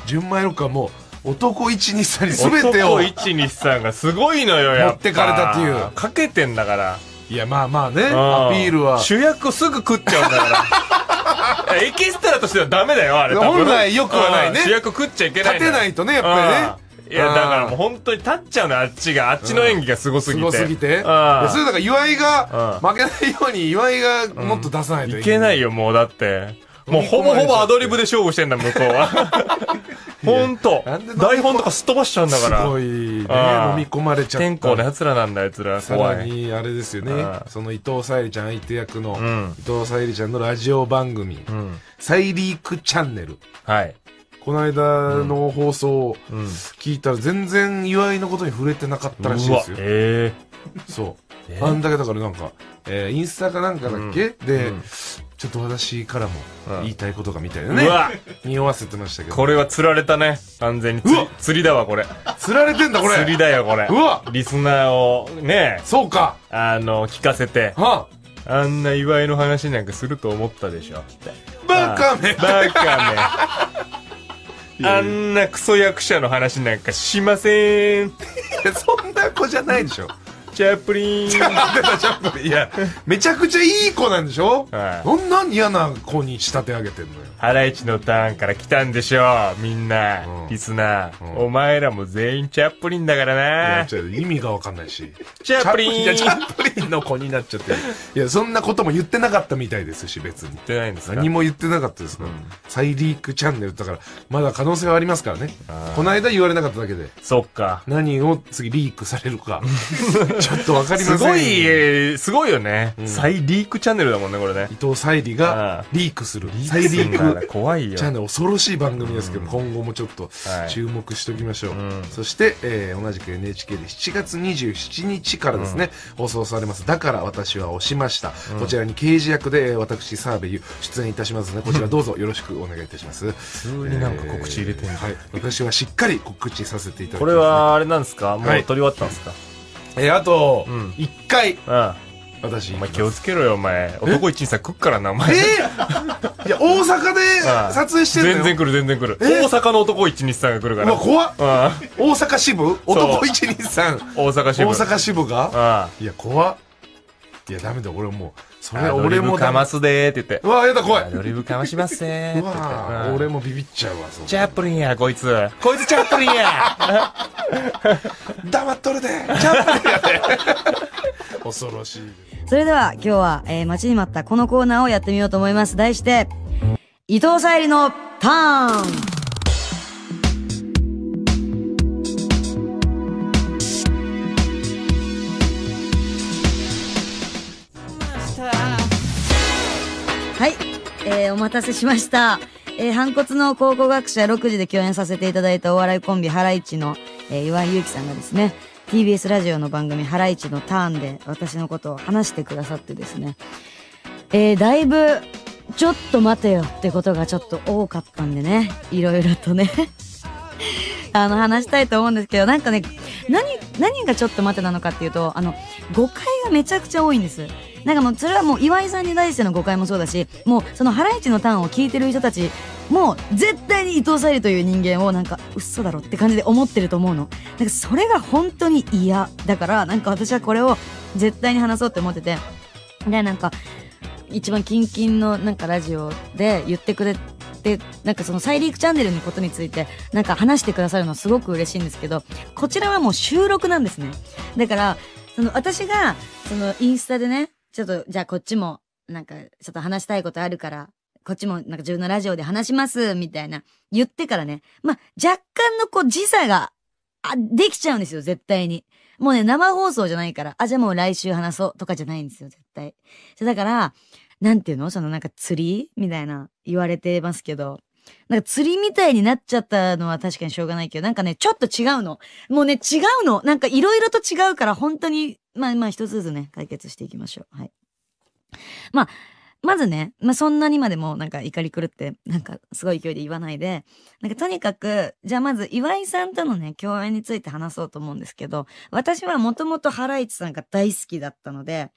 純米ロックはもう男一日さんに全てを男一日さんがすごいのよ持やっってかれたっていうかけてんだからいやまあまあねアピールは主役すぐ食っちゃうんだから *laughs* エキストラとしてはダメだよあれ本来よくはないね主役食っちゃいけない立てないとねやっぱりねいやだからもう本当に立っちゃうのあっちがあっちの演技がすごすぎて、すごすぎてそれだから岩井が負けないように岩井がもっと出さないといいけないよもうだってもうほぼほぼアドリブで勝負してんだ、向こうは。*laughs* 本当台本とかすっ飛ばしちゃうんだから。すごいね。飲み込まれちゃった。天候の奴らなんだ、奴ら。さらに、あれですよね。その伊藤沙莉ちゃん相手役の、うん、伊藤沙莉ちゃんのラジオ番組、うん、サイリークチャンネル。はい。この間の放送を聞いたら全然祝いのことに触れてなかったらしいですよ。ええー、そう。あんだけだからなんか、えー、インスタかなんかだっけ、うん、で、うん、ちょっと私からも言いたいことがみたいなね。うわ匂わせてましたけど。これは釣られたね。完全に釣り。釣りだわ、これ。釣られてんだ、これ。釣りだよ、これ。うわリスナーを、ねそうか。あの、聞かせて。はあんな祝いの話なんかすると思ったでしょ。バカめバカめ。*laughs* あんなクソ役者の話なんかしません。そんな子じゃないでしょ。チャップリンチャプリンいやめちゃくちゃいい子なんでしょ、はい、そんなに嫌な子に仕立て上げてんのよハライチのターンから来たんでしょみんな、うん、リスナー、うん、お前らも全員チャップリンだからな意味が分かんないしチャップリンチャップリンの子になっちゃっていやそんなことも言ってなかったみたいですし別に言ってないんです何も言ってなかったですから、うん、サイリークチャンネルだからまだ可能性はありますからねこの間言われなかっただけでそっか何を次リークされるか *laughs* ちょっとわかりますごい、すごいよね。再リークチャンネルだもんね、これね。伊藤沙莉がリークする。再リーク。怖いよ。チャンネル、恐ろしい番組ですけど、今後もちょっと注目しておきましょう。そして、え同じく NHK で7月27日からですね、放送されます。だから私は押しました。こちらに刑事役で私、澤部優、出演いたしますので、*laughs* こちらどうぞよろしくお願いいたします。普通になんか告知入れてる、はい。私はしっかり告知させていただきます、これはあれなんですかもう撮り終わったんですか、えあと、一回、私。お前気をつけろよ、お前。男一さん食っからな、お前。え *laughs* いや、大阪で撮影してる全然来る、全然来る。大阪の男一日さんが来るから。う怖っ。大阪支部男一日さん。大阪支部。大阪支部がいや、怖っ。いや、ダメだ、俺もう。それ俺もかますでーって言って。うわ、やだ、怖い。アドリブかましますねーって言って。うん俺もビビっちゃうわ、そう。チャップリンや、こいつ。こいつチャップリンや *laughs* 黙っとるで、ップリンやで。*laughs* 恐ろしい。それでは今日は、えー待ちに待ったこのコーナーをやってみようと思います。題して、伊藤沙莉のターンはい、えー、お待たせしました。えー、反骨の考古学者6時で共演させていただいたお笑いコンビハライチの、えー、岩井祐希さんがですね、TBS ラジオの番組ハライチのターンで私のことを話してくださってですね、えー、だいぶ、ちょっと待てよってことがちょっと多かったんでね、いろいろとね *laughs* あの、話したいと思うんですけど、なんかね、何、何がちょっと待てなのかっていうと、あの、誤解がめちゃくちゃ多いんです。なんかもうそれはもう岩井さんに対しての誤解もそうだしもうそのハライチのターンを聞いてる人たちもう絶対に伊藤沙莉という人間をなんか嘘だろって感じで思ってると思うのなんかそれが本当に嫌だからなんか私はこれを絶対に話そうって思っててでなんか一番キンキンのなんかラジオで言ってくれてなんかそのサイリークチャンネルのことについてなんか話してくださるのすごく嬉しいんですけどこちらはもう収録なんですねだからその私がそのインスタでねちょっと、じゃあこっちも、なんか、ちょっと話したいことあるから、こっちもなんか自分のラジオで話します、みたいな、言ってからね。まあ、若干のこう、時差が、あ、できちゃうんですよ、絶対に。もうね、生放送じゃないから、あ、じゃあもう来週話そう、とかじゃないんですよ、絶対。だから、なんていうのそのなんか釣りみたいな、言われてますけど。なんか釣りみたいになっちゃったのは確かにしょうがないけど、なんかね、ちょっと違うの。もうね、違うの。なんかいろいろと違うから、本当にまあまあ一つずつね、解決していきましょう。はい。まあ、まずね、まあ、そんなにまでもなんか怒り狂って、なんかすごい勢いで言わないで、なんかとにかく、じゃあまず岩井さんとのね、共演について話そうと思うんですけど、私はもともとハライチさんが大好きだったので、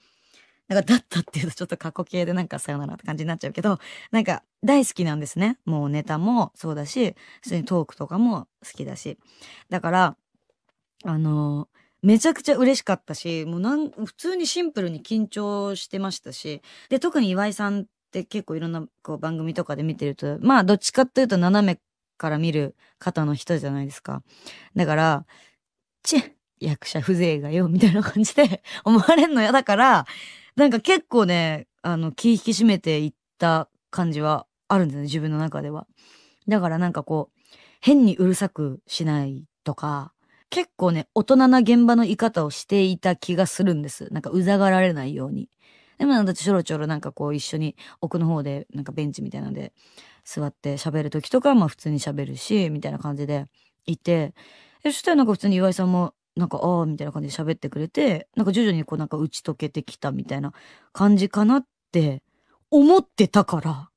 なんかだったっていうとちょっと過去形でなんかさよならって感じになっちゃうけど、なんか大好きなんですね。もうネタもそうだし、普通にトークとかも好きだし。だから、あのーめちゃくちゃ嬉しかったし、もうなん、普通にシンプルに緊張してましたし、で、特に岩井さんって結構いろんなこう番組とかで見てると、まあ、どっちかというと斜めから見る方の人じゃないですか。だから、チッ役者風情がよ、みたいな感じで *laughs* 思われるの嫌だから、なんか結構ね、あの、気引き締めていった感じはあるんですね、自分の中では。だからなんかこう、変にうるさくしないとか、結構ね、大人な現場の言い方をしていた気がするんです。なんかうざがられないように。でもなんかちょろちょろなんかこう一緒に奥の方でなんかベンチみたいなんで座って喋る時とかまあ普通に喋るし、みたいな感じでいて。そしたらなんか普通に岩井さんもなんかああみたいな感じで喋ってくれて、なんか徐々にこうなんか打ち解けてきたみたいな感じかなって思ってたから、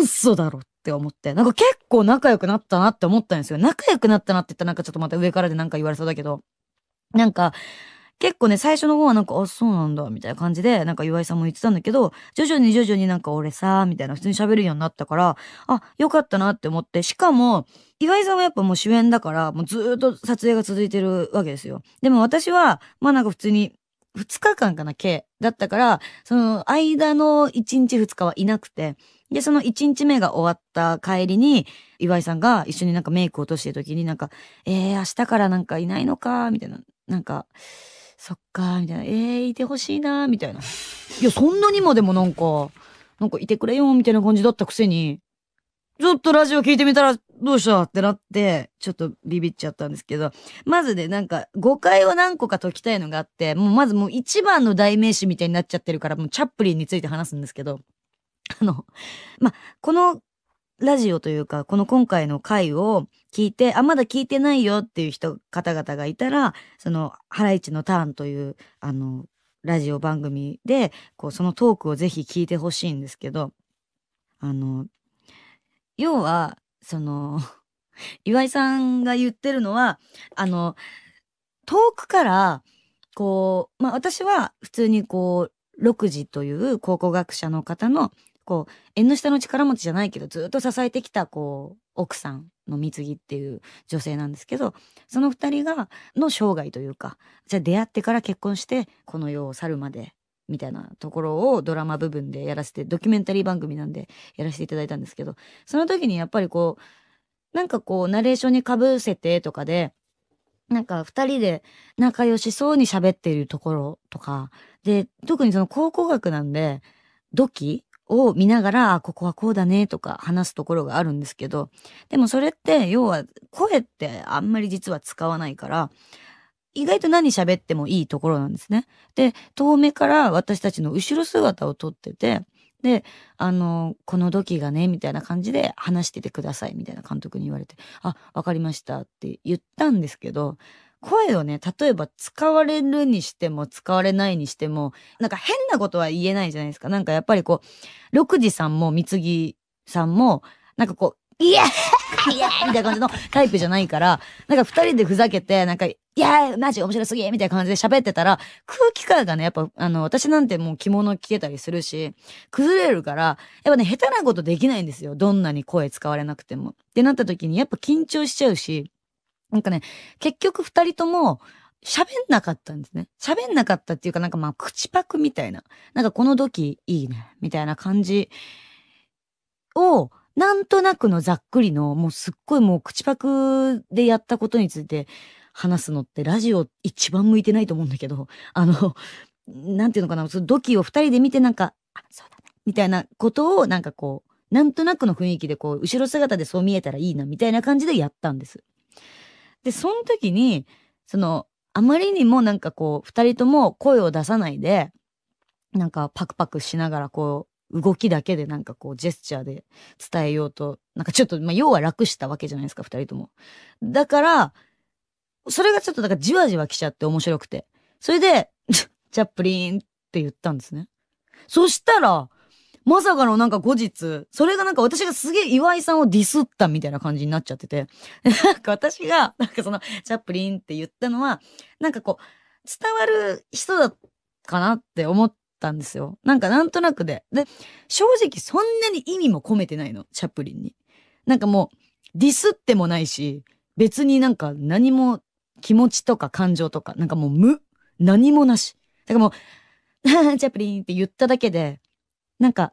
嘘だろっって思って、なんか結構仲良くなったなって思ったんですよ。仲良くなったなって言ったらなんかちょっとまた上からでなんか言われそうだけど、なんか、結構ね、最初の方はなんか、あ、そうなんだ、みたいな感じで、なんか岩井さんも言ってたんだけど、徐々に徐々になんか俺さ、みたいな普通に喋るようになったから、あ、よかったなって思って、しかも、岩井さんはやっぱもう主演だから、もうずっと撮影が続いてるわけですよ。でも私は、まあなんか普通に、2日間かな、計だったから、その間の1日2日はいなくて、で、その1日目が終わった帰りに、岩井さんが一緒になんかメイク落としてる時になんか、えー、明日からなんかいないのか、みたいな。なんか、そっか、みたいな。えー、いてほしいな、みたいな。いや、そんなにもでもなんか、なんかいてくれよ、みたいな感じだったくせに、ちょっとラジオ聞いてみたらどうしたってなって、ちょっとビビっちゃったんですけど、まずね、なんか誤解を何個か解きたいのがあって、もうまずもう一番の代名詞みたいになっちゃってるから、もうチャップリンについて話すんですけど、あの、まこのラジオというか、この今回の回を聞いて、あ、まだ聞いてないよっていう人、方々がいたら、その、ハライチのターンという、あの、ラジオ番組で、こう、そのトークをぜひ聞いてほしいんですけど、あの、要は、その、岩井さんが言ってるのは、あの、遠くから、こう、まあ、私は普通にこう、6時という考古学者の方のう、縁の下の力持ちじゃないけどずっと支えてきたこう奥さんの貢ぎっていう女性なんですけどその2人がの生涯というかじゃあ出会ってから結婚してこの世を去るまでみたいなところをドラマ部分でやらせてドキュメンタリー番組なんでやらせていただいたんですけどその時にやっぱりこうなんかこうナレーションにかぶせてとかでなんか2人で仲良しそうに喋っているところとかで特にその考古学なんで土器を見ながら、ここはこうだねとか話すところがあるんですけど、でもそれって要は声ってあんまり実は使わないから、意外と何喋ってもいいところなんですね。で、遠目から私たちの後ろ姿を撮ってて、で、あの、この時がね、みたいな感じで話しててください、みたいな監督に言われて、あ、わかりましたって言ったんですけど、声をね、例えば使われるにしても使われないにしても、なんか変なことは言えないじゃないですか。なんかやっぱりこう、六次さんも三木さんも、なんかこう、イエーイイエーイみたいな感じのタイプじゃないから、なんか二人でふざけて、なんか、いやーマジ面白すぎみたいな感じで喋ってたら、空気感がね、やっぱ、あの、私なんてもう着物着てたりするし、崩れるから、やっぱね、下手なことできないんですよ。どんなに声使われなくても。ってなった時に、やっぱ緊張しちゃうし、なんかね、結局二人とも喋んなかったんですね。喋んなかったっていうかなんかまあ口パクみたいな。なんかこの時いいね、みたいな感じを、なんとなくのざっくりの、もうすっごいもう口パクでやったことについて話すのってラジオ一番向いてないと思うんだけど、あの、なんていうのかな、その土器を二人で見てなんか、あ、そうだね、みたいなことをなんかこう、なんとなくの雰囲気でこう、後ろ姿でそう見えたらいいな、みたいな感じでやったんです。で、その時に、その、あまりにもなんかこう、二人とも声を出さないで、なんかパクパクしながらこう、動きだけでなんかこう、ジェスチャーで伝えようと、なんかちょっと、まあ、要は楽したわけじゃないですか、二人とも。だから、それがちょっとだからじわじわ来ちゃって面白くて。それで、*laughs* チャップリンって言ったんですね。そしたら、まさかのなんか後日、それがなんか私がすげえ岩井さんをディスったみたいな感じになっちゃってて、*laughs* なんか私が、なんかその、チャップリンって言ったのは、なんかこう、伝わる人だかなって思ったんですよ。なんかなんとなくで。で、正直そんなに意味も込めてないの、チャップリンに。なんかもう、ディスってもないし、別になんか何も気持ちとか感情とか、なんかもう無、何もなし。だからもう、*laughs* チャップリンって言っただけで、なんか、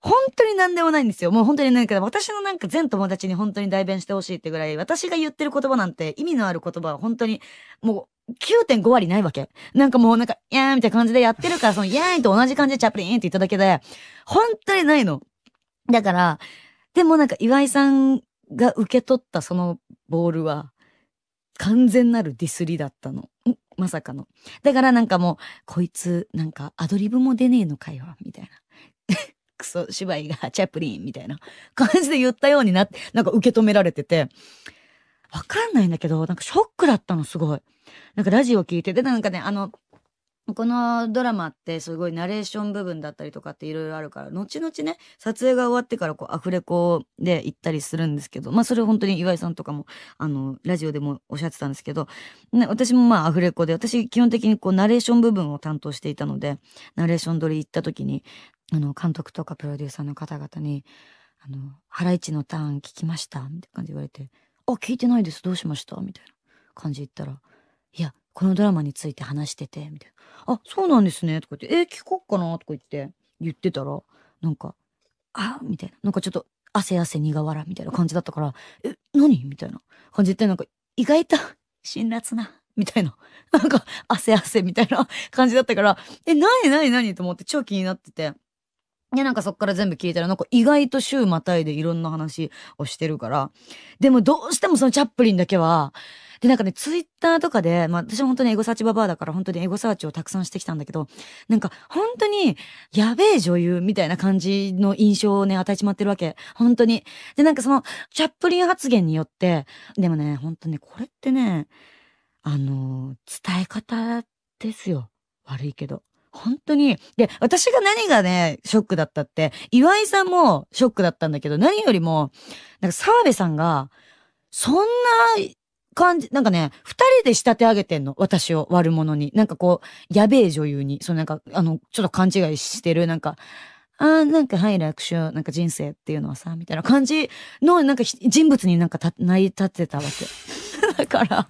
本当に何でもないんですよ。もう本当にないけど、私のなんか全友達に本当に代弁してほしいってぐらい、私が言ってる言葉なんて意味のある言葉は本当に、もう9.5割ないわけ。なんかもうなんか、やーみたいな感じでやってるから、その、やーと同じ感じでチャプリンって言っただけで、本当にないの。だから、でもなんか岩井さんが受け取ったそのボールは、完全なるディスりだったの。まさかの。だからなんかもう、こいつ、なんかアドリブも出ねえのかよ、みたいな。クソ芝居がチャップリンみたいな感じで言ったようになって、なんか受け止められてて、わかんないんだけど、なんかショックだったの、すごい。なんかラジオ聞いて、で、なんかね、あの、このドラマってすごいナレーション部分だったりとかっていろいろあるから、後々ね、撮影が終わってからこうアフレコで行ったりするんですけど、まあそれ本当に岩井さんとかも、あの、ラジオでもおっしゃってたんですけど、ね、私もまあアフレコで、私基本的にこうナレーション部分を担当していたので、ナレーション撮り行った時に、あの、監督とかプロデューサーの方々に、あの、ハライチのターン聞きましたみたいな感じで言われて、あ、聞いてないです。どうしましたみたいな感じ言ったら、いや、このドラマについて話してて、みたいな。あ、そうなんですね。とか言って、えー、聞こっかなとか言って、言ってたら、なんか、あ、みたいな。なんかちょっと、汗汗苦笑みたいな感じだったから、え、何みたいな感じで、なんか、意外と、辛辣な、みたいな。なんか、汗汗みたいな感じだったから、え、何何何と思って超気になってて。で、なんかそっから全部聞いたら、なんか意外と週またいでいろんな話をしてるから。でもどうしてもそのチャップリンだけは、で、なんかね、ツイッターとかで、まあ私本当にエゴサーチババアだから本当にエゴサーチをたくさんしてきたんだけど、なんか本当にやべえ女優みたいな感じの印象をね、与えちまってるわけ。本当に。で、なんかその、チャップリン発言によって、でもね、本当ね、これってね、あの伝え方ですよ。悪いけど。本当に。で、私が何がね、ショックだったって、岩井さんもショックだったんだけど、何よりも、なんか澤部さんが、そんな感じ、なんかね、二人で仕立て上げてんの、私を悪者に。なんかこう、やべえ女優に、そのなんか、あの、ちょっと勘違いしてる、なんか、ああ、なんか、はい、楽勝、なんか人生っていうのはさ、みたいな感じの、なんか人物になんかた、成り立ってたわけ。*laughs* だから、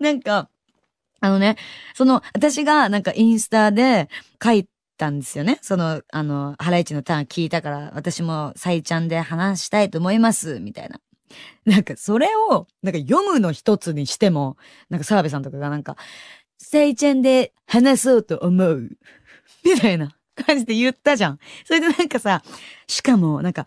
なんか、あのね、その、私がなんかインスタで書いたんですよね。その、あの、ハライチのターン聞いたから、私もサイちゃんで話したいと思います、みたいな。なんかそれを、なんか読むの一つにしても、なんか澤部さんとかがなんか、サイちゃんで話そうと思う、みたいな感じで言ったじゃん。それでなんかさ、しかもなんか、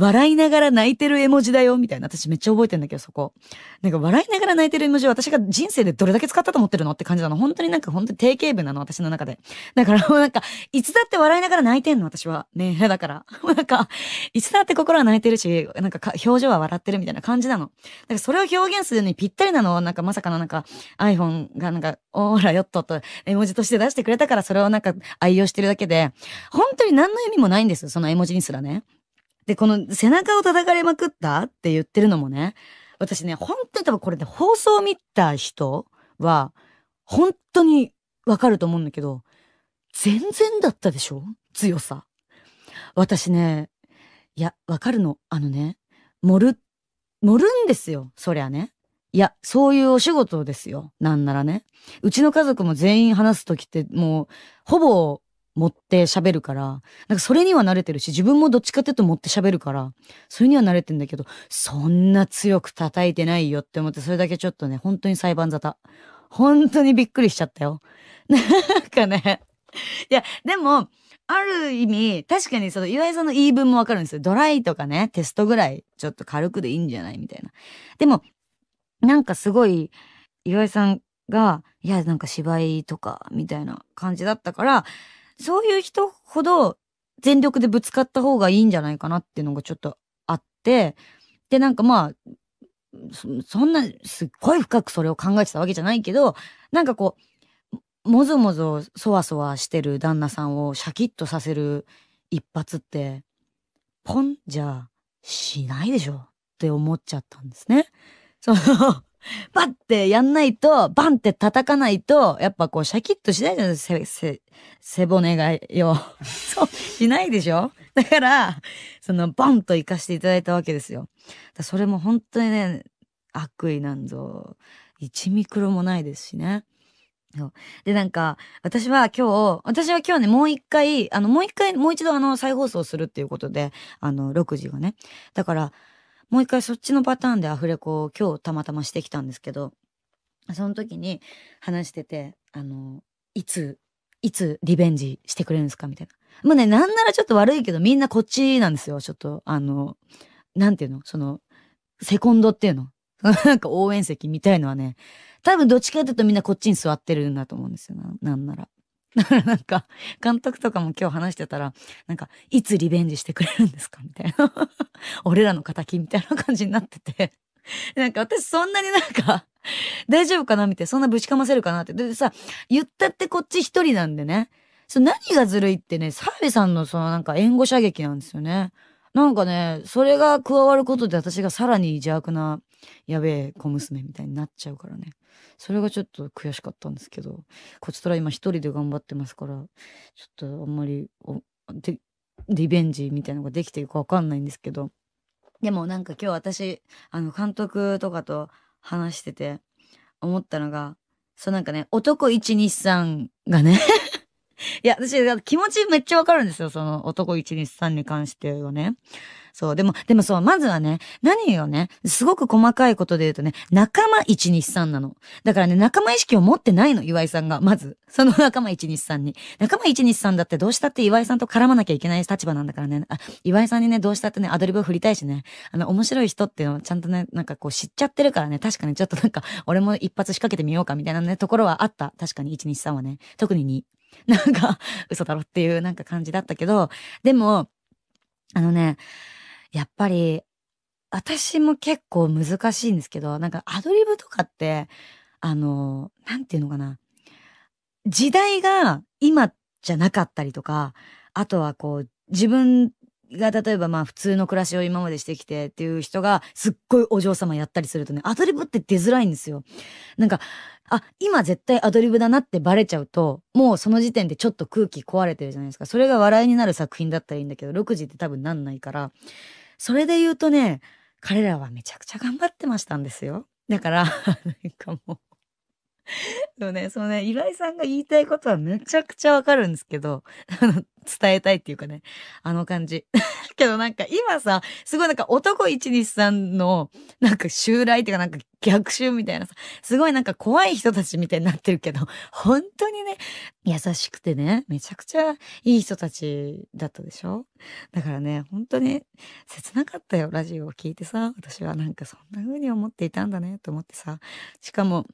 笑いながら泣いてる絵文字だよ、みたいな。私めっちゃ覚えてんだけど、そこ。なんか笑いながら泣いてる絵文字私が人生でどれだけ使ったと思ってるのって感じなの。本当になんか本当に定型文なの、私の中で。だからもうなんか、いつだって笑いながら泣いてんの、私は。ねえ、だから。も *laughs* うなんか、いつだって心は泣いてるし、なんか表情は笑ってるみたいな感じなの。だからそれを表現するのにぴったりなのを、なんかまさかのなんか iPhone がなんか、オーラヨットと絵文字として出してくれたから、それをなんか愛用してるだけで、本当に何の意味もないんですよ、その絵文字にすらね。で、この背中を叩かれまくったって言ってるのもね、私ね、本当に多分これね、放送を見た人は、本当にわかると思うんだけど、全然だったでしょ強さ。私ね、いや、わかるの。あのね、盛る、盛るんですよ。そりゃね。いや、そういうお仕事ですよ。なんならね。うちの家族も全員話すときって、もう、ほぼ持って喋るから、なんかそれには慣れてるし、自分もどっちかってと持って喋るから、それには慣れてんだけど、そんな強く叩いてないよって思って、それだけちょっとね、本当に裁判沙汰。本当にびっくりしちゃったよ。*laughs* なんかね。いや、でも、ある意味、確かにその岩井さんの言い分もわかるんですよ。ドライとかね、テストぐらい、ちょっと軽くでいいんじゃないみたいな。でも、なんかすごい、岩井さんが、いや、なんか芝居とか、みたいな感じだったから、そういう人ほど全力でぶつかった方がいいんじゃないかなっていうのがちょっとあって、で、なんかまあ、そそんな、すっごい深くそれを考えてたわけじゃないけど、なんかこう、もぞもぞ、そわそわしてる旦那さんをシャキッとさせる一発って、ポンじゃしないでしょって思っちゃったんですね。そのバ *laughs* ッてやんないと、バンって叩かないと、やっぱこう、シャキッとしないじゃないですか、背、背骨がよ。*laughs* そう、しないでしょだから、その、バンと生かしていただいたわけですよ。それも本当にね、悪意なんぞ、1ミクロもないですしね。で、なんか、私は今日、私は今日ね、もう一回、あの、もう一回、もう一度あの、再放送するっていうことで、あの、6時がね。だから、もう一回そっちのパターンでアフレコを今日たまたましてきたんですけど、その時に話してて、あの、いつ、いつリベンジしてくれるんですかみたいな。まあね、なんならちょっと悪いけど、みんなこっちなんですよ。ちょっと、あの、なんていうのその、セコンドっていうの *laughs* なんか応援席みたいのはね、多分どっちかっていうとみんなこっちに座ってるんだと思うんですよな。なんなら。だからなんか、監督とかも今日話してたら、なんか、いつリベンジしてくれるんですかみたいな。*laughs* 俺らの仇みたいな感じになってて。なんか私そんなになんか、大丈夫かなみたいな。そんなぶちかませるかなって。でさ、言ったってこっち一人なんでね。そ何がずるいってね、澤部さんのそのなんか援護射撃なんですよね。なんかね、それが加わることで私がさらに邪悪な、やべえ小娘みたいになっちゃうからね。それがちょっと悔しかったんですけど、こちとら今一人で頑張ってますから、ちょっとあんまりで、リベンジみたいなのができてるかわかんないんですけど、でもなんか今日私、あの、監督とかと話してて、思ったのが、そうなんかね、男123がね *laughs* いや、私、気持ちめっちゃわかるんですよ。その男123に関してはね。そう、でも、でもそう、まずはね、何よね、すごく細かいことで言うとね、仲間123なの。だからね、仲間意識を持ってないの、岩井さんが、まず。その *laughs* 仲間123に。仲間123だってどうしたって岩井さんと絡まなきゃいけない立場なんだからね、あ、岩井さんにね、どうしたってね、アドリブを振りたいしね、あの、面白い人っていうのをちゃんとね、なんかこう知っちゃってるからね、確かにちょっとなんか、俺も一発仕掛けてみようかみたいなね、ところはあった。確かに123はね、特に2。なんか、嘘だろっていうなんか感じだったけど、でも、あのね、やっぱり、私も結構難しいんですけど、なんかアドリブとかって、あの、なんていうのかな。時代が今じゃなかったりとか、あとはこう、自分が例えばまあ普通の暮らしを今までしてきてっていう人がすっごいお嬢様やったりするとね、アドリブって出づらいんですよ。なんか、あ、今絶対アドリブだなってバレちゃうと、もうその時点でちょっと空気壊れてるじゃないですか。それが笑いになる作品だったらいいんだけど、6時って多分なんないから、それで言うとね、彼らはめちゃくちゃ頑張ってましたんですよ。だから、*laughs* なんかもう、*laughs* でもね、そのね、岩井さんが言いたいことはめちゃくちゃわかるんですけど、*laughs* あの、伝えたいっていうかね、あの感じ。*laughs* けどなんか今さ、すごいなんか男123の、なんか襲来っていうかなんか逆襲みたいなさ、すごいなんか怖い人たちみたいになってるけど、本当にね、優しくてね、めちゃくちゃいい人たちだったでしょだからね、本当に切なかったよ、ラジオを聞いてさ、私はなんかそんな風に思っていたんだね、と思ってさ、しかも、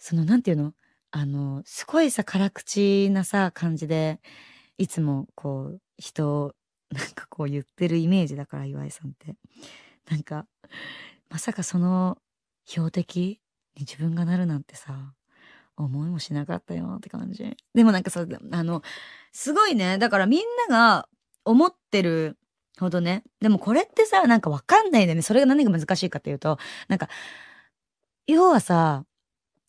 そのなんていうのあのすごいさ辛口なさ感じでいつもこう人をなんかこう言ってるイメージだから岩井さんって。なんかまさかその標的に自分がなるなんてさ思いもしなかったよって感じでもなんかさあのすごいねだからみんなが思ってるほどねでもこれってさなんかわかんないんだよねそれが何が難しいかっていうとなんか要はさ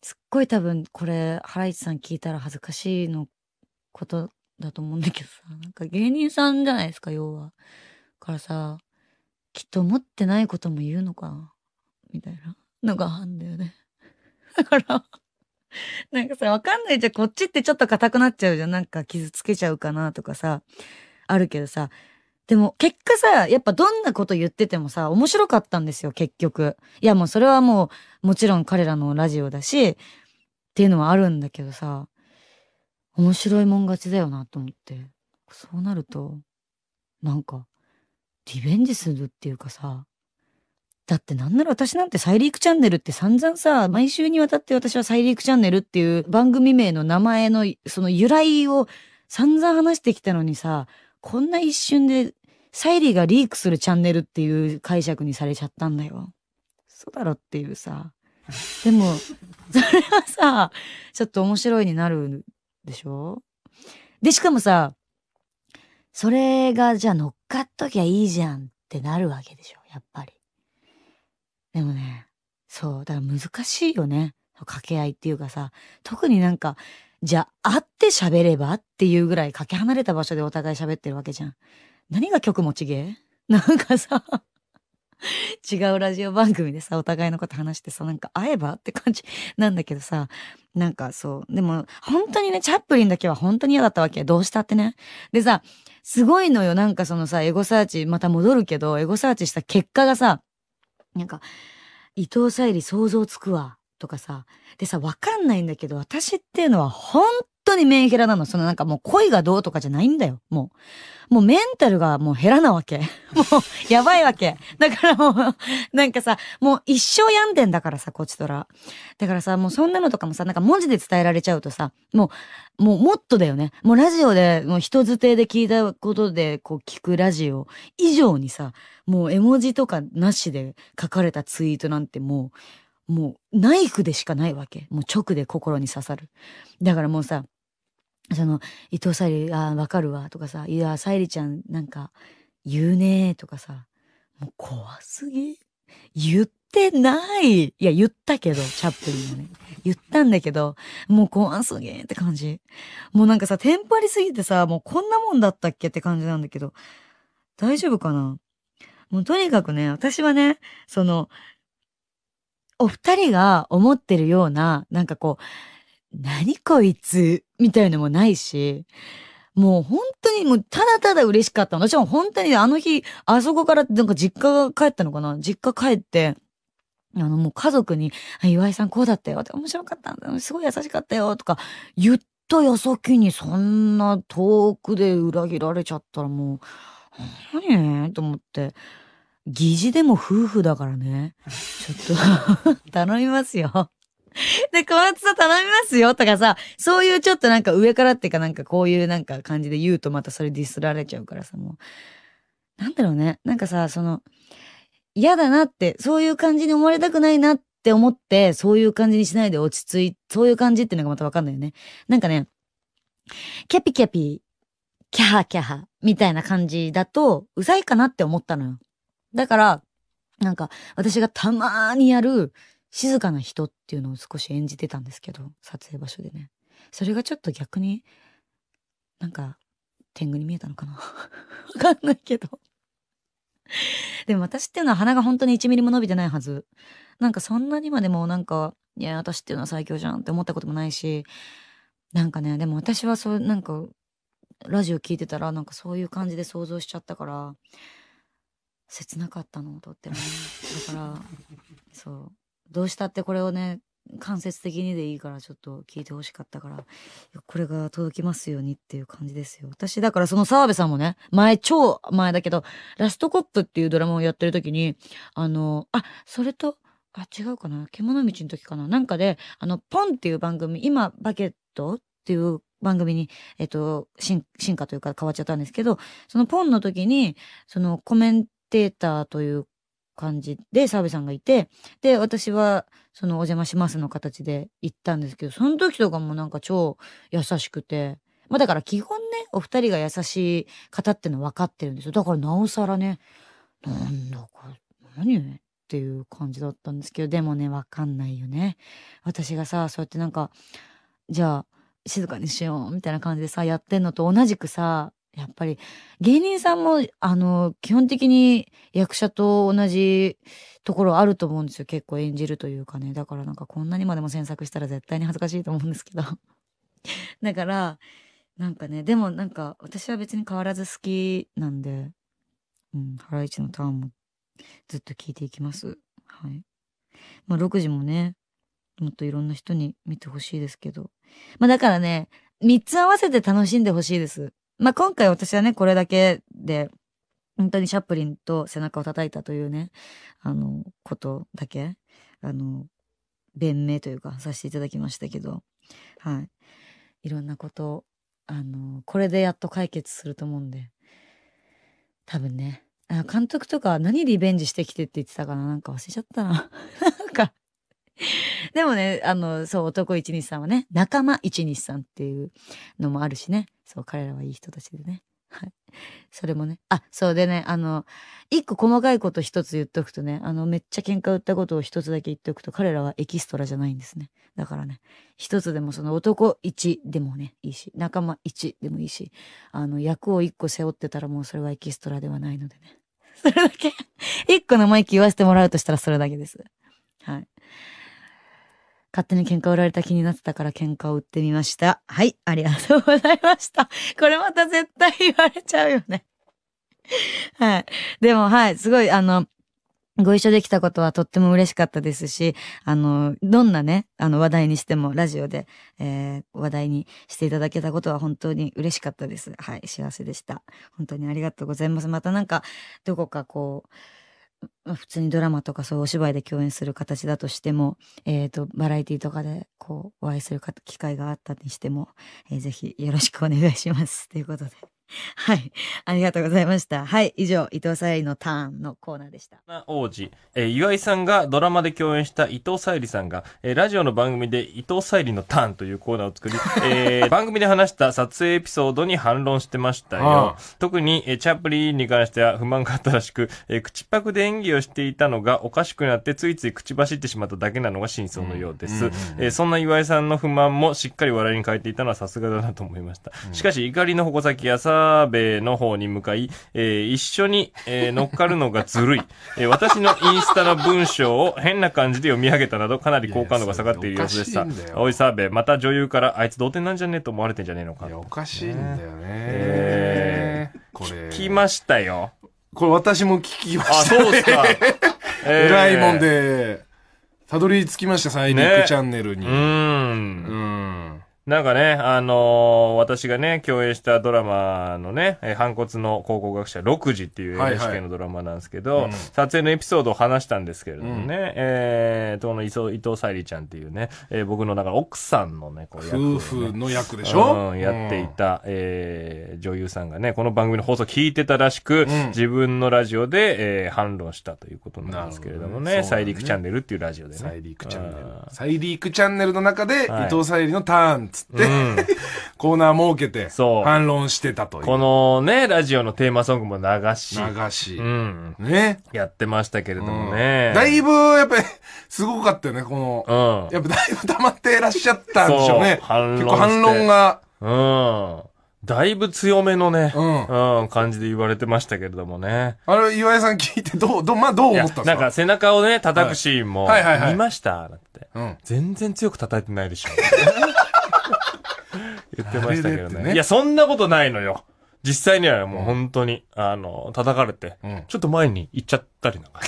すっごい多分これハライチさん聞いたら恥ずかしいのことだと思うんだけどさなんか芸人さんじゃないですか要は。からさきっと思ってないことも言うのかなみたいなのがあんだよね。だからなんかさ、わかんないじゃん。こっちってちょっと硬くなっちゃうじゃん。なんか傷つけちゃうかなとかさ、あるけどさ。でも結果さ、やっぱどんなこと言っててもさ、面白かったんですよ、結局。いやもうそれはもうもちろん彼らのラジオだし、っていうのはあるんだけどさ、面白いもん勝ちだよなと思って。そうなると、なんか、リベンジするっていうかさ、だってなんなら私なんてサイリークチャンネルって散々さ、毎週にわたって私はサイリークチャンネルっていう番組名の名前のその由来を散々話してきたのにさ、こんな一瞬でサイリーがリークするチャンネルっていう解釈にされちゃったんだよ。嘘だろっていうさ。でも、*laughs* それはさ、ちょっと面白いになるでしょで、しかもさ、それがじゃあ乗っかっときゃいいじゃんってなるわけでしょ、やっぱり。でもね、そう、だから難しいよね。掛け合いっていうかさ、特になんか、じゃあ会って喋ればっていうぐらいかけ離れた場所でお互い喋ってるわけじゃん。何が曲持ち芸 *laughs* なんかさ、*laughs* 違うラジオ番組でさ、お互いのこと話してさ、なんか会えばって感じなんだけどさ、なんかそう。でも、本当にね、チャップリンだけは本当に嫌だったわけ。どうしたってね。でさ、すごいのよ。なんかそのさ、エゴサーチ、また戻るけど、エゴサーチした結果がさ、なんか、伊藤沙莉想像つくわ。とかさ。でさ、わかんないんだけど、私っていうのは本当にメンヘラなの。そのなんかもう恋がどうとかじゃないんだよ。もう。もうメンタルがもうヘラなわけ。*laughs* もう、やばいわけ。だからもう、なんかさ、もう一生病んでんだからさ、こちとら。だからさ、もうそんなのとかもさ、なんか文字で伝えられちゃうとさ、もう、もうもっとだよね。もうラジオで、もう人づてで聞いたことで、こう聞くラジオ以上にさ、もう絵文字とかなしで書かれたツイートなんてもう、もうナイフでしかないわけ。もう直で心に刺さる。だからもうさ、その、伊藤沙莉、ああ、わかるわ、とかさ、いや、沙莉ちゃん、なんか、言うねとかさ、もう怖すぎ。言ってない。いや、言ったけど、チャップリンもね。言ったんだけど、もう怖すぎって感じ。もうなんかさ、テンパりすぎてさ、もうこんなもんだったっけって感じなんだけど、大丈夫かなもうとにかくね、私はね、その、お二人が思ってるような、なんかこう、何こいつみたいのもないし、もう本当にもうただただ嬉しかった私も本当にあの日、あそこからなんか実家が帰ったのかな実家帰って、あのもう家族に、岩井さんこうだったよって、面白かったんだすごい優しかったよとか言ったよ先にそんな遠くで裏切られちゃったらもう、何と思って。疑似でも夫婦だからね。ちょっと *laughs* 頼みますよ。で、小松さん頼みますよとかさ、そういうちょっとなんか上からっていうかなんかこういうなんか感じで言うとまたそれディスられちゃうからさ、もう。なんだろうね。なんかさ、その、嫌だなって、そういう感じに思われたくないなって思って、そういう感じにしないで落ち着い、そういう感じっていうのがまたわかんないよね。なんかね、キャピキャピ、キャハキャハみたいな感じだと、うざいかなって思ったのよ。だから、なんか私がたまにやる静かな人っていうのを少し演じてたんですけど、撮影場所でね。それがちょっと逆に、なんか、天狗に見えたのかな *laughs* わかんないけどでも私っていうのは鼻が本当に1ミリも伸びてないはず。なんかそんなにまでもなんか、いや、私っていうのは最強じゃんって思ったこともないし、なんかね、でも私はそう、なんか、ラジオ聞いてたらなんかそういう感じで想像しちゃったから、切なかったのとっても、だからそうどうしたってこれをね間接的にでいいからちょっと聞いてほしかったからこれが届きますようにっていう感じですよ私だからその澤部さんもね前超前だけど「ラストコップ」っていうドラマをやってる時にあのあそれとあ違うかな獣道の時かななんかであの「ポン」っていう番組今「バケット」っていう番組に、えっと、進進化というか変わっちゃったんですけどその「ポン」の時にそのコメントテーターという感じで澤部さんがいてで私はその「お邪魔します」の形で行ったんですけどその時とかもなんか超優しくてまあだから基本ねお二人が優しい方っての分かってるんですよだからなおさらねなんだこれ何っていう感じだったんですけどでもね分かんないよね私がさそうやってなんかじゃあ静かにしようみたいな感じでさやってんのと同じくさやっぱり芸人さんもあの基本的に役者と同じところあると思うんですよ結構演じるというかねだからなんかこんなにまでも詮索したら絶対に恥ずかしいと思うんですけど *laughs* だからなんかねでもなんか私は別に変わらず好きなんで、うん、ハライチのターンもずっと聞いていきますはいまあ6時もねもっといろんな人に見てほしいですけどまあだからね3つ合わせて楽しんでほしいですまあ、今回私はね、これだけで、本当にシャプリンと背中を叩いたというね、あの、ことだけ、あの、弁明というかさせていただきましたけど、はい。いろんなこと、あの、これでやっと解決すると思うんで、多分ね、あ監督とか何リベンジしてきてって言ってたかななんか忘れちゃったな。*laughs* なんか *laughs* でもね、あの、そう、男一日さんはね、仲間一日さんっていうのもあるしね。そう、彼らはいい人たちでね。はい。それもね。あ、そうでね、あの、一個細かいこと一つ言っとくとね、あの、めっちゃ喧嘩売ったことを一つだけ言っとくと、彼らはエキストラじゃないんですね。だからね、一つでもその男一でもね、いいし、仲間一でもいいし、あの、役を一個背負ってたらもうそれはエキストラではないのでね。*laughs* それだけ一個のマイク言わせてもらうとしたらそれだけです。はい。勝手に喧嘩売られた気になってたから喧嘩を売ってみました。はい、ありがとうございました。*laughs* これまた絶対言われちゃうよね *laughs* はい。でも、はい、すごい、あの、ご一緒できたことはとっても嬉しかったですし、あの、どんなね、あの話題にしても、ラジオで、えー、話題にしていただけたことは本当に嬉しかったです。はい、幸せでした。本当にありがとうございます。またなんか、どこかこう、普通にドラマとかそういうお芝居で共演する形だとしても、えーと、バラエティとかでこうお会いする機会があったにしても、えー、ぜひよろしくお願いしますということで。*laughs* はい。ありがとうございました。はい。以上、伊藤沙莉のターンのコーナーでした。王子。えー、岩井さんがドラマで共演した伊藤沙莉さんが、えー、ラジオの番組で伊藤沙莉のターンというコーナーを作り、*laughs* えー、番組で話した撮影エピソードに反論してましたよ。特に、えー、チャップリンに関しては不満があったらしく、えー、口パクで演技をしていたのがおかしくなってついつい口走ってしまっただけなのが真相のようです。えそんな岩井さんの不満もしっかり笑いに変えていたのはさすがだなと思いました。しかし、怒りの矛先やさ部の方に向かい、えー、一緒に、えー、乗っかるのがずるい、*laughs* えー。私のインスタの文章を変な感じで読み上げたなど、かなり好感度が下がっている様子でした。青澤部、また女優から、あいつ同点なんじゃねえと思われてんじゃねえのか。おかしいんだよね。えー、これ。聞きましたよ。これ私も聞きました、あ、そうですか。*laughs* えらいもんで、たどり着きました、サイニックチャンネルに。ね、うん。うんなんかね、あのー、私がね、共演したドラマのね、え反骨の考古学者6時っていう NHK のドラマなんですけど、はいはいうん、撮影のエピソードを話したんですけれどもね、うん、えー、との伊藤沙莉ちゃんっていうね、えー、僕のなんか奥さんのね、こう役、ね、夫婦の役でしょ、うん、やっていた、うん、えー、女優さんがね、この番組の放送聞いてたらしく、うん、自分のラジオで、えー、反論したということなんですけれどもね、ねサイリークチャンネルっていうラジオでね。サイリークチャンネル。サイリークチャンネルの中で、伊藤沙莉のターン、はいつって、うん、*laughs* コーナー設けて、反論してたという。このね、ラジオのテーマソングも流し。流し。うん。ね。やってましたけれどもね。うん、だいぶ、やっぱり、すごかったよね、この。うん。やっぱだいぶ溜まってらっしゃったんでしょうね。反論結構反論が。うん。だいぶ強めのね、うん、うん、感じで言われてましたけれどもね。あれ、岩井さん聞いて、どう、どまあ、どう思ったんですかなんか背中をね、叩くシーンも、はい、はいはいはい見ましたなんて、うん。全然強く叩いてないでしょ。*laughs* 言ってましたけどね。ねいや、そんなことないのよ。実際にはもう本当に、あの、叩かれて、うん、ちょっと前に行っちゃったりなんか。*laughs*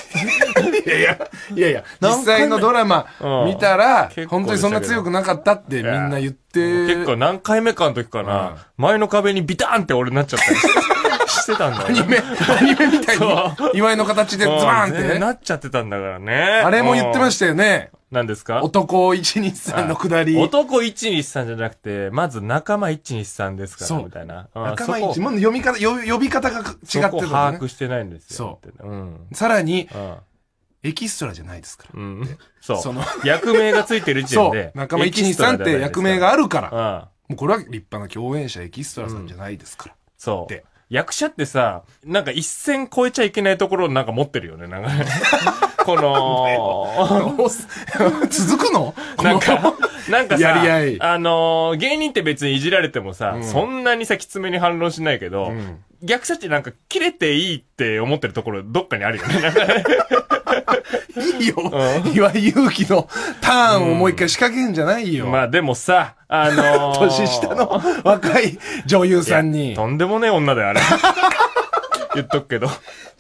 いやいや、いやいや、実際のドラマ見たら、うん、本当にそんな強くなかったってみんな言って。結構何回目かの時かな、うん、前の壁にビターンって俺なっちゃったりして *laughs* たんだよ、ね。アニメ、アニメみたいに、祝いの形でズバーンって、ね、なっちゃってたんだからね。あれも言ってましたよね。何ですか男123のくだり。男123じゃなくて、まず仲間123ですから、みたいな。仲間1、もう読み方、呼び方が違ってる、ね。把握してないんですよ。そう。さらに、エキストラじゃないですから。うん、*laughs* そう。その役名がついてる時点で。仲間123って役名があるから。もうこれは立派な共演者エキストラさんじゃないですから。そう。役者ってさ、なんか一線超えちゃいけないところをなんか持ってるよね、なんか。*laughs* この、続くのなんか、なんかさ、あのー、芸人って別にいじられてもさ、うん、そんなにさ、きつめに反論しないけど、うん、逆さってなんか、切れていいって思ってるところ、どっかにあるよね。*laughs* いいよ。うん、岩井勇気のターンをもう一回仕掛けんじゃないよ。うん、まあでもさ、あのー、*laughs* 年下の若い女優さんに。とんでもねえ女だよ、あれ。*laughs* 言っとくけど。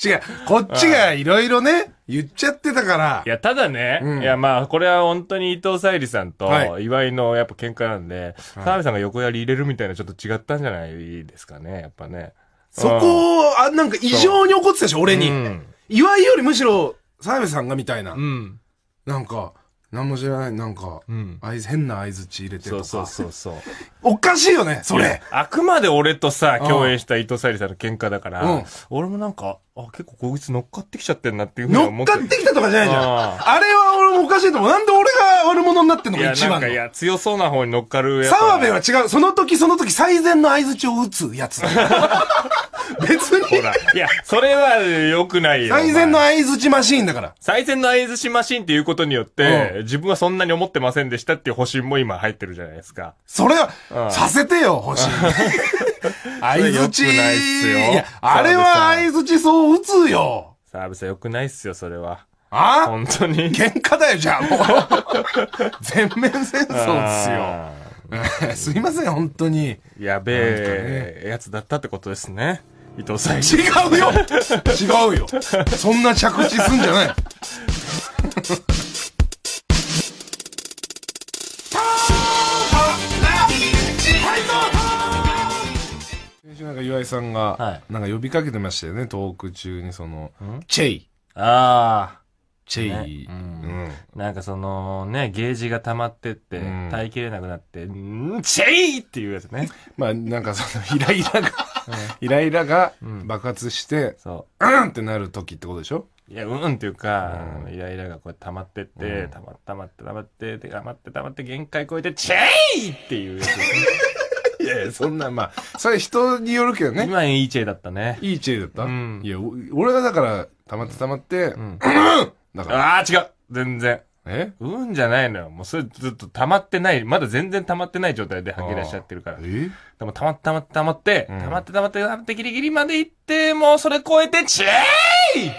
違う、こっちがいろいろね、言っちゃってたから。いや、ただね、うんいや、まあ、これは本当に伊藤沙莉さんと岩井のやっぱ喧嘩なんで、澤、部さんが横やり入れるみたいなちょっと違ったんじゃないですかね、やっぱね。そこを、あ、なんか異常に怒ってたでしょ、俺に。うん岩井よりむしろ、澤部さんがみたいな。うん。なんか、何も知らないなんか、うん、変な合づち入れてとかそうそうそう *laughs* おかしいよねそれあくまで俺とさ共演した伊藤沙莉さんの喧嘩だから、うん、俺もなんかあ、結構こいつ乗っかってきちゃってんなっていうふうに乗思っっかってきたとかじゃないじゃん。ああれは俺もおかしいと思う。なんで俺が悪者になってんのいや、なんかい。や、強そうな方に乗っかるやつ。澤部は違う。その時その時最善の合図を打つやつ。*laughs* 別ほに。ら。いや、それは良くないよ。最善の合図マシーンだから。最善の合図マシンっていうことによって、自分はそんなに思ってませんでしたっていう保身も今入ってるじゃないですか。それは、させてよ、保身。*laughs* 相づち。いや、あれはいづちそう打つよ。サービス良くないっすよ、それは。あ本当に。喧嘩だよ、じゃあ、もう。*laughs* 全面戦争っすよ。すいません、本当に。やべえ、ね、やつだったってことですね。伊藤さん。違うよ違うよそんな着地すんじゃないなんか岩井さんはがいなんか呼びかけてましたよねトーク中にそのチェイあチェイ、ねうんなんかそのね、ゲージが溜まってって、うん耐えきれなくなって、んチェイっていうやつね。まあなんかその *laughs* イライラがイライラが爆発して、そうんってなる時ってことでしょう。いや、うんっていうか、イライラがこう溜まってって、うんまって溜まって溜まって、溜まって溜まって限界超えて、チェイっていうやつ。*laughs* いやいや、そんな、まあ、それ人によるけどね。今いいェイだったね。いいェイだった、うんいや、俺がだから、たまってたまって、うん、だから、ああ、違う全然。えうんじゃないのよ。もうそれずっと溜まってない、まだ全然溜まってない状態で吐き出しちゃってるから。えでも溜まって溜まって溜まって、溜まって溜まって溜まってギリギリまで行って、もうそれ超えて、チェイ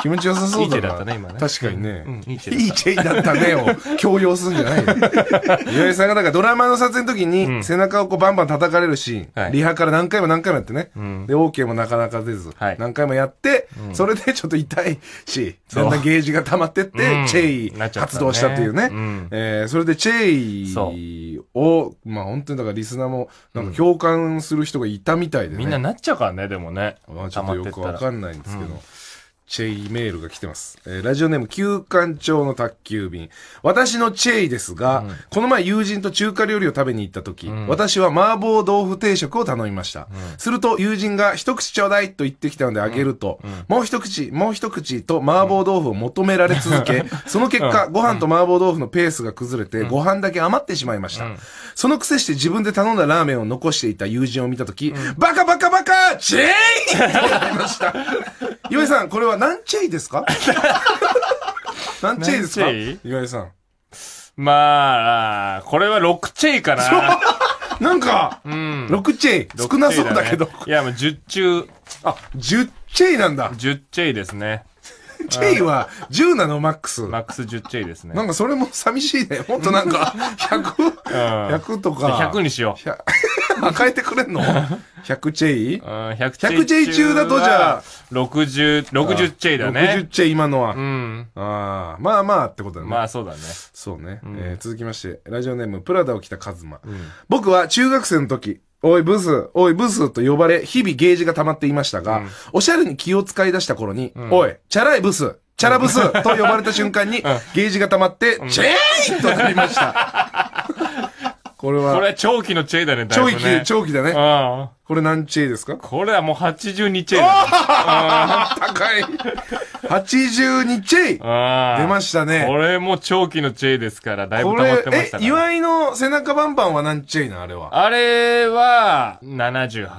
気持ちよさそうだいいだったね、今ね。確かにね。うんうん、いいチェイだったねを強要するんじゃないよ。*laughs* 岩井さんがだからドラマの撮影の時に背中をこうバンバン叩かれるシーン、リハから何回も何回もやってね。で、オで、OK もなかなか出ず、何回もやって、それでちょっと痛いし、だんだんゲージが溜まってって、チェイ発動したっていうね。ねえー、それでチェイを、まあ本当にだからリスナーもなんか共感する人がいたみたいでね。みんななっちゃうからね、でもね。まあちょっとよくわかんないんですけど、チェイメールが来てます。えー、ラジオネーム、休館長の宅急便。私のチェイですが、うん、この前友人と中華料理を食べに行った時、うん、私は麻婆豆腐定食を頼みました。うん、すると友人が一口ちょうだいと言ってきたのであげると、もう一口、もう一口と麻婆豆腐を求められ続け、その結果、ご飯と麻婆豆腐のペースが崩れて、ご飯だけ余ってしまいました。その癖して自分で頼んだラーメンを残していた友人を見た時、バカバカバカチェイと思いました。*laughs* 岩井さん、これはは何ちゃいですか何 *laughs* ちゃいですか岩井さん。まあ、これは6チェイかな。なんか、うん、6チェイ。少なそうだけど。ね、いや、もう10中。あ、10チェイなんだ。10チェイですね。チェイは10なの、マックス。マックス10チェイですね。なんかそれも寂しいね。もっとなんか、100、*laughs* 100とか。100にしよう。変えてくれんの ?100 チェイ ?100 チェイ。中だとじゃあ。60、60チェイだね。60チェイ今のは。うん。ああ、まあまあってことだね。まあそうだね。そうね。え続きまして、ラジオネーム、プラダを着たカズマ。僕は中学生の時、おいブス、おいブスと呼ばれ、日々ゲージが溜まっていましたが、おしゃれに気を使い出した頃に、おい、チャラいブス、チャラブスと呼ばれた瞬間に、ゲージが溜まって、チェイとなりました。これは。これは長期の知恵だね、だね長期、長期だね。うん。これ何チェイですかこれはもう82チェイ高い。82チェイ出ましたね。これも長期のチェイですから、だいぶ溜まってましたね。え、岩井の背中バンバンは何チェイなあれは。あれは、78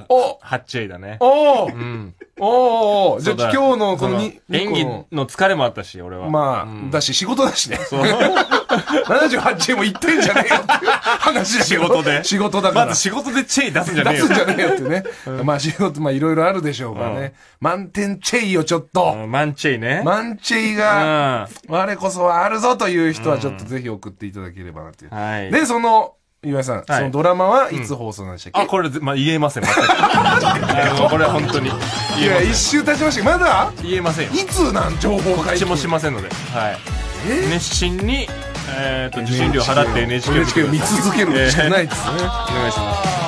チェイだね。おお、うん、おおじゃあ今日のこの演技の疲れもあったし、俺は。まあ、うん、だし仕事だしね。そう。78 *laughs* チェイも言ってんじゃねえよって話仕事で。仕事だから。まず仕事でチェイ出すんじゃねえよ。出すんじゃねえよ。ってね。まあ、仕事、まあ、いろいろあるでしょうからね。満点チェイよ、ちょっと。満チェイね。満チェイが、我こそはあるぞという人は、ちょっとぜひ送っていただければなという。はい、で、その、岩井さん、そのドラマはいつ放送なんでしたっけ、あ、これ、まあ、言えませ *laughs* ん、これは本当に。いや、一周経ちましたまだ言えませんいつなん情報が。一もしませんので。はい。熱心に、えっと、受信料払って NHK を見続けるしかないですね。お願いします。